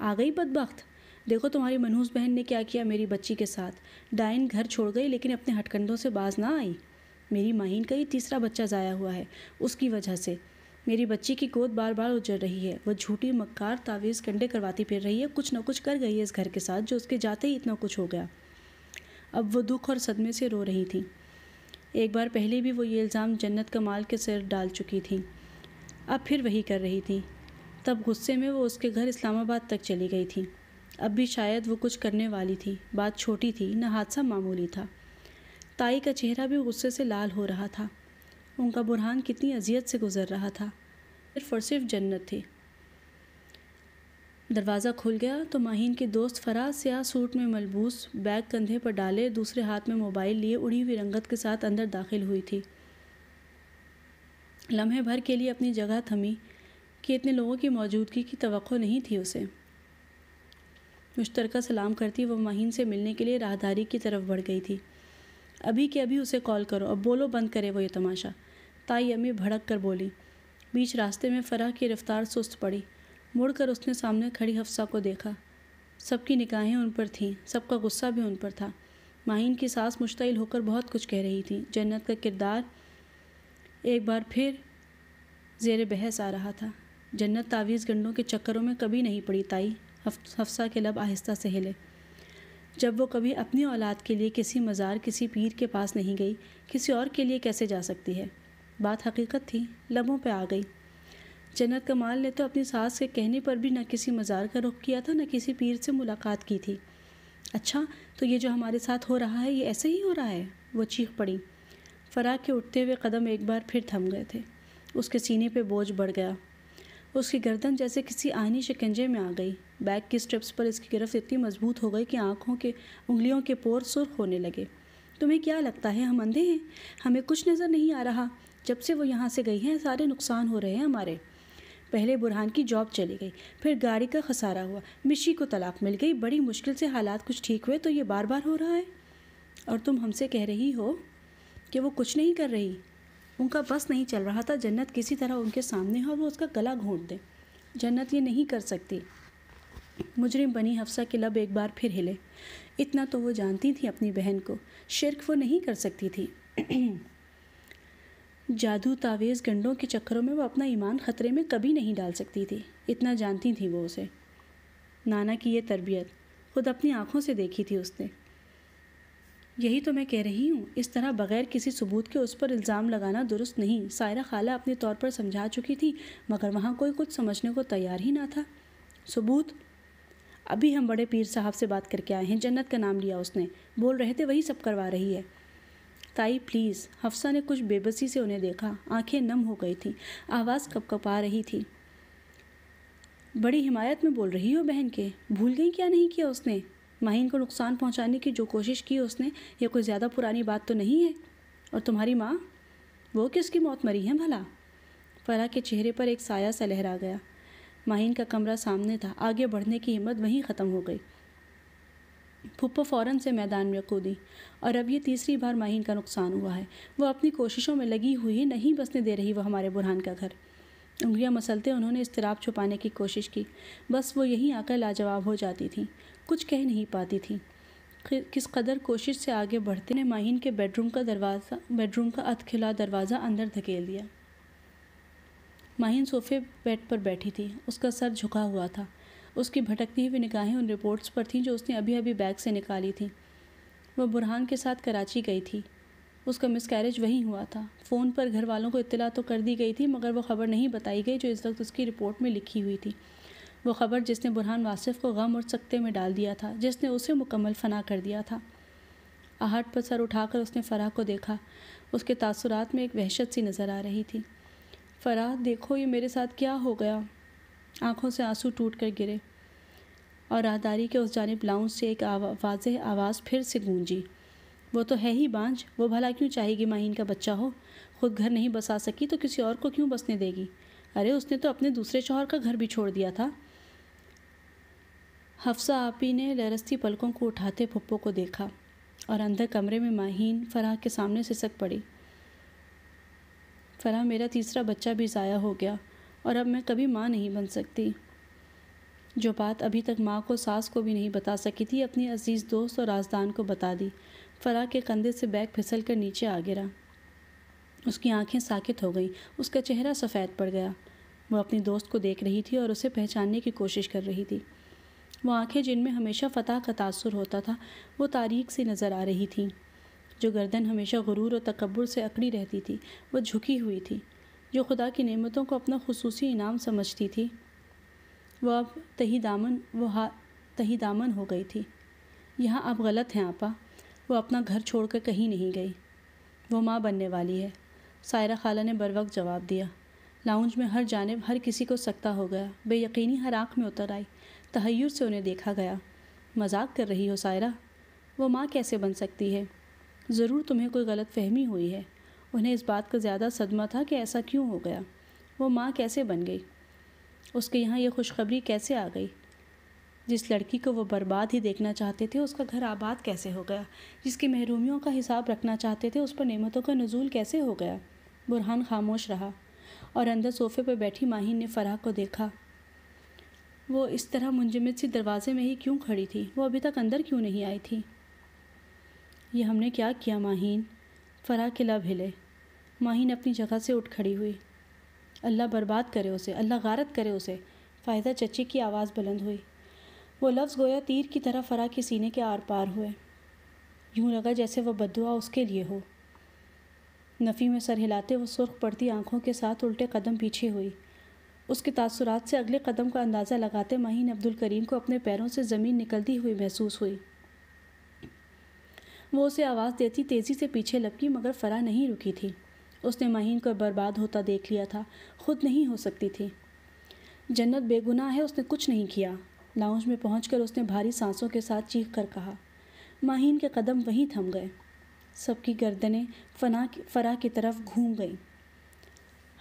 आ गई बदबख्त देखो तुम्हारी मनहूस बहन ने क्या किया मेरी बच्ची के साथ डाइन घर छोड़ गई लेकिन अपने हटकंडों से बाज ना आई मेरी माहिन का ही तीसरा बच्चा ज़ाया हुआ है उसकी वजह से मेरी बच्ची की गोद बार बार उजड़ रही है वह झूठी मक्कार तावीज़ कंडे करवाती फिर रही है कुछ ना कुछ कर गई है इस घर के साथ जो उसके जाते ही इतना कुछ हो गया अब वो दुख और सदमे से रो रही थी एक बार पहले भी वो ये इल्ज़ाम जन्नत कमाल के सिर डाल चुकी थी अब फिर वही कर रही थी तब गुस्से में वो उसके घर इस्लामाबाद तक चली गई थी अब भी शायद वो कुछ करने वाली थी बात छोटी थी न हादसा मामूली था ताई का चेहरा भी गुस्से से लाल हो रहा था उनका बुरहान कितनी अजियत से गुजर रहा था सिर्फ और सिर्फ जन्नत थी दरवाज़ा खुल गया तो माहीन के दोस्त फराज सयाह सूट में मलबूस बैग कंधे पर डाले दूसरे हाथ में मोबाइल लिए उड़ी हुई रंगत के साथ अंदर दाखिल हुई थी लम्हे भर के लिए अपनी जगह थमी कि इतने लोगों की मौजूदगी की तो नहीं थी उसे मुश्तरका सलाम करती वह महीन से मिलने के लिए राहदारी की तरफ बढ़ गई थी अभी के अभी उसे कॉल करो अब बोलो बंद करे वो ये तमाशा ताई अम्मी भड़क कर बोली बीच रास्ते में फ़राह की रफ्तार सुस्त पड़ी मुड़कर उसने सामने खड़ी हफ्सा को देखा सबकी निकाहें उन पर थीं सबका गुस्सा भी उन पर था माहिन की सास मुश्तिल होकर बहुत कुछ कह रही थी जन्नत का किरदार एक बार फिर जेर बहस आ रहा था जन्नत तावीज़ गंडों के चक्करों में कभी नहीं पड़ी ताई हफ्सा के लब आहिस्ता से हिले जब वो कभी अपनी औलाद के लिए किसी मज़ार किसी पीर के पास नहीं गई किसी और के लिए कैसे जा सकती है बात हकीकत थी लबों पे आ गई जन्नत कमाल ने तो अपनी सास के कहने पर भी न किसी मज़ार का रुख किया था न किसी पीर से मुलाकात की थी अच्छा तो ये जो हमारे साथ हो रहा है ये ऐसे ही हो रहा है वो चीख पड़ी फराह के उठते हुए कदम एक बार फिर थम गए थे उसके सीने पे बोझ बढ़ गया उसकी गर्दन जैसे किसी आईनी शिकंजे में आ गई बैग की स्ट्रिप्स पर इसकी गिरफ्त इतनी मजबूत हो गई कि आँखों के उंगलियों के पोर सुर्ख होने लगे तुम्हें क्या लगता है हम अंधे हैं हमें कुछ नज़र नहीं आ रहा जब से वो यहाँ से गई हैं सारे नुकसान हो रहे हैं हमारे पहले बुरहान की जॉब चली गई फिर गाड़ी का खसारा हुआ मिशी को तलाक मिल गई बड़ी मुश्किल से हालात कुछ ठीक हुए तो ये बार बार हो रहा है और तुम हमसे कह रही हो कि वो कुछ नहीं कर रही उनका बस नहीं चल रहा था जन्नत किसी तरह उनके सामने हो और वो उसका गला घोंट दें जन्नत ये नहीं कर सकती मुजरिम बनी हफ्सा के लब एक बार फिर हिले इतना तो वो जानती थी अपनी बहन को शिरक वो नहीं कर सकती थी [clears throat] जादू तावेज़ गंडों के चक्करों में वो अपना ईमान ख़तरे में कभी नहीं डाल सकती थी इतना जानती थी वो उसे नाना की ये तरबियत खुद अपनी आँखों से देखी थी उसने यही तो मैं कह रही हूँ इस तरह बगैर किसी सबूत के उस पर इल्ज़ाम लगाना दुरुस्त नहीं सायरा खाला अपने तौर पर समझा चुकी थी मगर वहाँ कोई कुछ समझने को तैयार ही ना था सबूत अभी हम बड़े पीर साहब से बात करके आए हैं जन्नत का नाम लिया उसने बोल रहे थे वही सब करवा रही है ताई प्लीज़ हफ्सा ने कुछ बेबसी से उन्हें देखा आंखें नम हो गई थी आवाज़ कपकपा रही थी बड़ी हिमायत में बोल रही हो बहन के भूल गई क्या नहीं किया उसने माहिन को नुकसान पहुंचाने की जो कोशिश की उसने ये कोई ज़्यादा पुरानी बात तो नहीं है और तुम्हारी माँ वो किसकी मौत मरी है भला फरा के चेहरे पर एक साया सा लहरा गया माहिन का कमरा सामने था आगे बढ़ने की हिम्मत वहीं ख़त्म हो गई पुप्पो फ़ौरन से मैदान में कूदी और अब ये तीसरी बार माहिन का नुकसान हुआ है वो अपनी कोशिशों में लगी हुई नहीं बसने दे रही वो हमारे बुरहान का घर उंगलियां मसलते उन्होंने इस छुपाने की कोशिश की बस वो यहीं आकर लाजवाब हो जाती थी कुछ कह नहीं पाती थी किस कदर कोशिश से आगे बढ़ते ने माहिन के बेडरूम का दरवाज़ा बेडरूम का खिला दरवाज़ा अंदर धकेल दिया माहिन सोफे बेड पर बैठी थी उसका सर झुका हुआ था उसकी भटकती हुई निगाहें उन रिपोर्ट्स पर थीं जो उसने अभी अभी बैग से निकाली थी वह बुरहान के साथ कराची गई थी उसका मिसकैरेज वहीं हुआ था फ़ोन पर घर वालों को इतला तो कर दी गई थी मगर वो खबर नहीं बताई गई जो इस वक्त उसकी रिपोर्ट में लिखी हुई थी वो ख़बर जिसने बुरहान वासिफ को गम और सकते में डाल दिया था जिसने उसे मुकम्मल फना कर दिया था आहट पर सर उठाकर उसने फ़राह को देखा उसके तासुरात में एक वहशत सी नज़र आ रही थी फ़राह देखो ये मेरे साथ क्या हो गया आँखों से आंसू टूट कर गिरे और राहदारी के उस जानब लाउंज से एक वाज आवाज़ फिर से गूंजी वो तो है ही बांझ वो भला क्यों चाहेगी माहीन का बच्चा हो खुद घर नहीं बसा सकी तो किसी और को क्यों बसने देगी अरे उसने तो अपने दूसरे शोहर का घर भी छोड़ दिया था हफ्सा आपी ने लरस्ती पलकों को उठाते पप्पो को देखा और अंदर कमरे में माहीन फराह के सामने सिसक पड़ी फराह मेरा तीसरा बच्चा भी ज़ाया हो गया और अब मैं कभी माँ नहीं बन सकती जो बात अभी तक माँ को सास को भी नहीं बता सकी थी अपनी अजीज़ दोस्त और राजदान को बता दी फराह के कंधे से बैग फिसल कर नीचे आ गिरा उसकी आंखें साकित हो गईं उसका चेहरा सफ़ेद पड़ गया वो अपनी दोस्त को देख रही थी और उसे पहचानने की कोशिश कर रही थी वो आंखें जिनमें हमेशा फ़तह का तासर होता था वो तारीख सी नज़र आ रही थीं जो गर्दन हमेशा गुरूर और तकबर से अकड़ी रहती थी वह झुकी हुई थी जो खुदा की नेमतों को अपना खसूसी इनाम समझती थी वह अब तही दामन वो हा तही दामन हो गई थी यहाँ अब गलत हैं आपा वो अपना घर छोड़कर कहीं नहीं गई वो माँ बनने वाली है सायरा खाला ने बर वक्त जवाब दिया लाउंज में हर जानब हर किसी को सकता हो गया बेयकीनी हर आँख में उतर आई तहयर से उन्हें देखा गया मजाक कर रही हो सायरा वो माँ कैसे बन सकती है ज़रूर तुम्हें कोई गलत फहमी हुई है उन्हें इस बात का ज़्यादा सदमा था कि ऐसा क्यों हो गया वो माँ कैसे बन गई उसके यहाँ यह खुशखबरी कैसे आ गई जिस लड़की को वो बर्बाद ही देखना चाहते थे उसका घर आबाद कैसे हो गया जिसकी महरूमियों का हिसाब रखना चाहते थे उस पर नेमतों का नजूल कैसे हो गया बुरहान खामोश रहा और अंदर सोफे पर बैठी माहिन ने फराह को देखा वो इस तरह मुंजमद सी दरवाजे में ही क्यों खड़ी थी वो अभी तक अंदर क्यों नहीं आई थी ये हमने क्या किया माहीन फ़रा किला भिले माहीन अपनी जगह से उठ खड़ी हुई अल्लाह बर्बाद करे उसे अल्लाह गारत करे उसे फ़ायदा चची की आवाज़ बुलंद हुई वो लफ्ज़ गोया तीर की तरह फ़रा के सीने के आर पार हुए यूं लगा जैसे वह बदुआ उसके लिए हो नफ़ी में सर हिलाते वो सुर्ख पड़ती आँखों के साथ उल्टे कदम पीछे हुई उसके तासरत से अगले कदम का अंदाज़ा लगाते महीन अब्दुल करीम को अपने पैरों से ज़मीन निकलती हुई महसूस हुई वो उसे आवाज़ देती तेज़ी से पीछे लपकी मगर फरा नहीं रुकी थी उसने महीन को बर्बाद होता देख लिया था खुद नहीं हो सकती थी जन्नत बेगुनाह है उसने कुछ नहीं किया लाउंज में पहुँच उसने भारी सांसों के साथ चीख कर कहा माहीन के कदम वहीं थम गए सबकी गर्दनें फना फरा की तरफ घूम गईं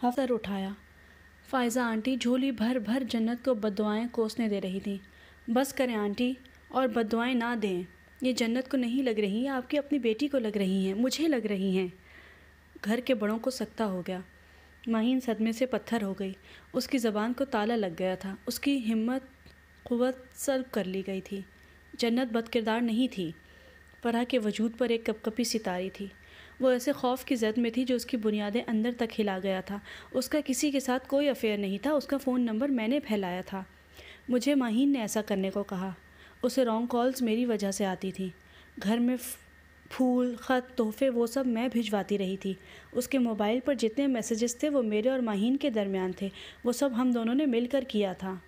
हफ्तर उठाया फ़ायज़ा आंटी झोली भर भर जन्नत को बदवाएँ कोसने दे रही थी बस करें आंटी और बदवाएँ ना दें ये जन्नत को नहीं लग रही आपकी अपनी बेटी को लग रही हैं मुझे लग रही हैं घर के बड़ों को सकता हो गया माहीन सदमे से पत्थर हो गई उसकी ज़बान को ताला लग गया था उसकी हिम्मत क़वत सल्ब कर ली गई थी जन्नत बदकिरदार नहीं थी परा के वजूद पर एक कपकपी सितारी थी वो ऐसे खौफ की जद में थी जो उसकी बुनियादें अंदर तक हिला गया था उसका किसी के साथ कोई अफेयर नहीं था उसका फ़ोन नंबर मैंने फैलाया था मुझे माहीन ने ऐसा करने को कहा उसे रॉन्ग कॉल्स मेरी वजह से आती थी घर में फूल ख़त तोहफे वो सब मैं भिजवाती रही थी उसके मोबाइल पर जितने मैसेजेस थे वो मेरे और माहीन के दरमियान थे वो सब हम दोनों ने मिलकर किया था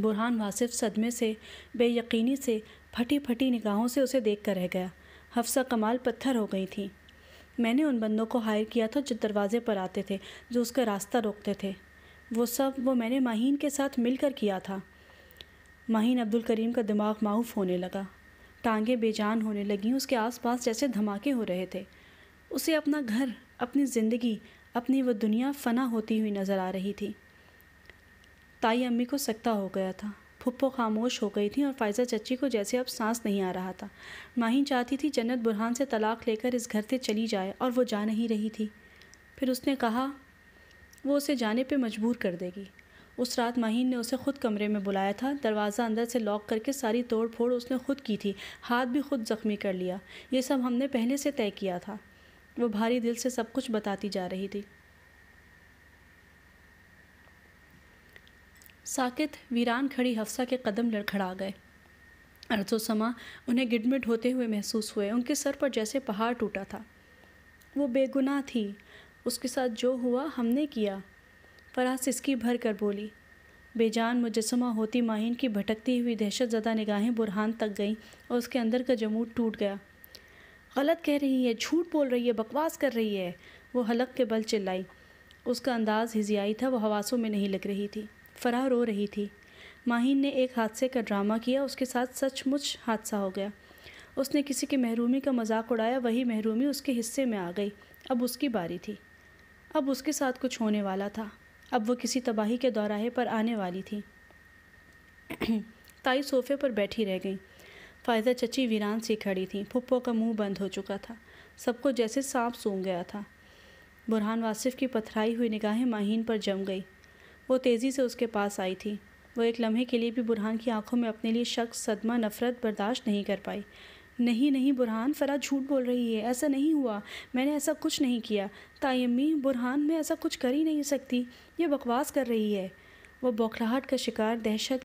बुरहान वासिफ सदमे से बेयकीनी से फटी फटी निगाहों से उसे देख कर रह गया हफ्सा कमाल पत्थर हो गई थी मैंने उन बंदों को हायर किया था जो दरवाजे पर आते थे जो उसका रास्ता रोकते थे वो सब वो मैंने माहीन के साथ मिलकर किया था माहीन अब्दुल करीम का दिमाग माऊफ होने लगा टांगें बेजान होने लगीं उसके आसपास जैसे धमाके हो रहे थे उसे अपना घर अपनी ज़िंदगी अपनी वो दुनिया फना होती हुई नज़र आ रही थी ताई अम्मी को सकता हो गया था फुप्पो खामोश हो गई थी और फायजा चच्ची को जैसे अब सांस नहीं आ रहा था माही चाहती थी जन्नत बुरहान से तलाक लेकर इस घर से चली जाए और वो जा नहीं रही थी फिर उसने कहा वो उसे जाने पे मजबूर कर देगी उस रात माहीन ने उसे ख़ुद कमरे में बुलाया था दरवाज़ा अंदर से लॉक करके सारी तोड़ फोड़ उसने ख़ुद की थी हाथ भी खुद ज़ख्मी कर लिया ये सब हमने पहले से तय किया था वो भारी दिल से सब कुछ बताती जा रही थी साकित वीरान खड़ी हफ्सा के कदम लड़खड़ा गए अर्थो समा उन्हें गिडमिट होते हुए महसूस हुए उनके सर पर जैसे पहाड़ टूटा था वो बेगुनाह थी उसके साथ जो हुआ हमने किया फराज सिसकी भर कर बोली बेजान मुजस्मा होती माहिन की भटकती हुई दहशत ज़दा निगाहें बुरहान तक गईं और उसके अंदर का जमूट टूट गया गलत कह रही है झूठ बोल रही है बकवास कर रही है वो हलक के बल चिल्लाई उसका अंदाज़ हिजियाई था वो हवासों में नहीं लग रही थी फरार हो रही थी माहिन ने एक हादसे का ड्रामा किया उसके साथ सचमुच हादसा हो गया उसने किसी की महरूमी का मजाक उड़ाया वही महरूमी उसके हिस्से में आ गई अब उसकी बारी थी अब उसके साथ कुछ होने वाला था अब वो किसी तबाही के दौराहे पर आने वाली थी ताई सोफे पर बैठी रह गई फ़ायदा चची वीरान सी खड़ी थी फुप्पो का मुंह बंद हो चुका था सबको जैसे सांप सूंघ गया था बुरहान वासिफ की पथराई हुई निगाहें माहीन पर जम गई वो तेज़ी से उसके पास आई थी वो एक लम्हे के लिए भी बुरहान की आंखों में अपने लिए शक सदमा नफ़रत बर्दाश्त नहीं कर पाई नहीं नहीं बुरहान फरा झूठ बोल रही है ऐसा नहीं हुआ मैंने ऐसा कुछ नहीं किया तायमी बुरहान मैं ऐसा कुछ कर ही नहीं सकती ये बकवास कर रही है वो बौखलाहट का शिकार दहशत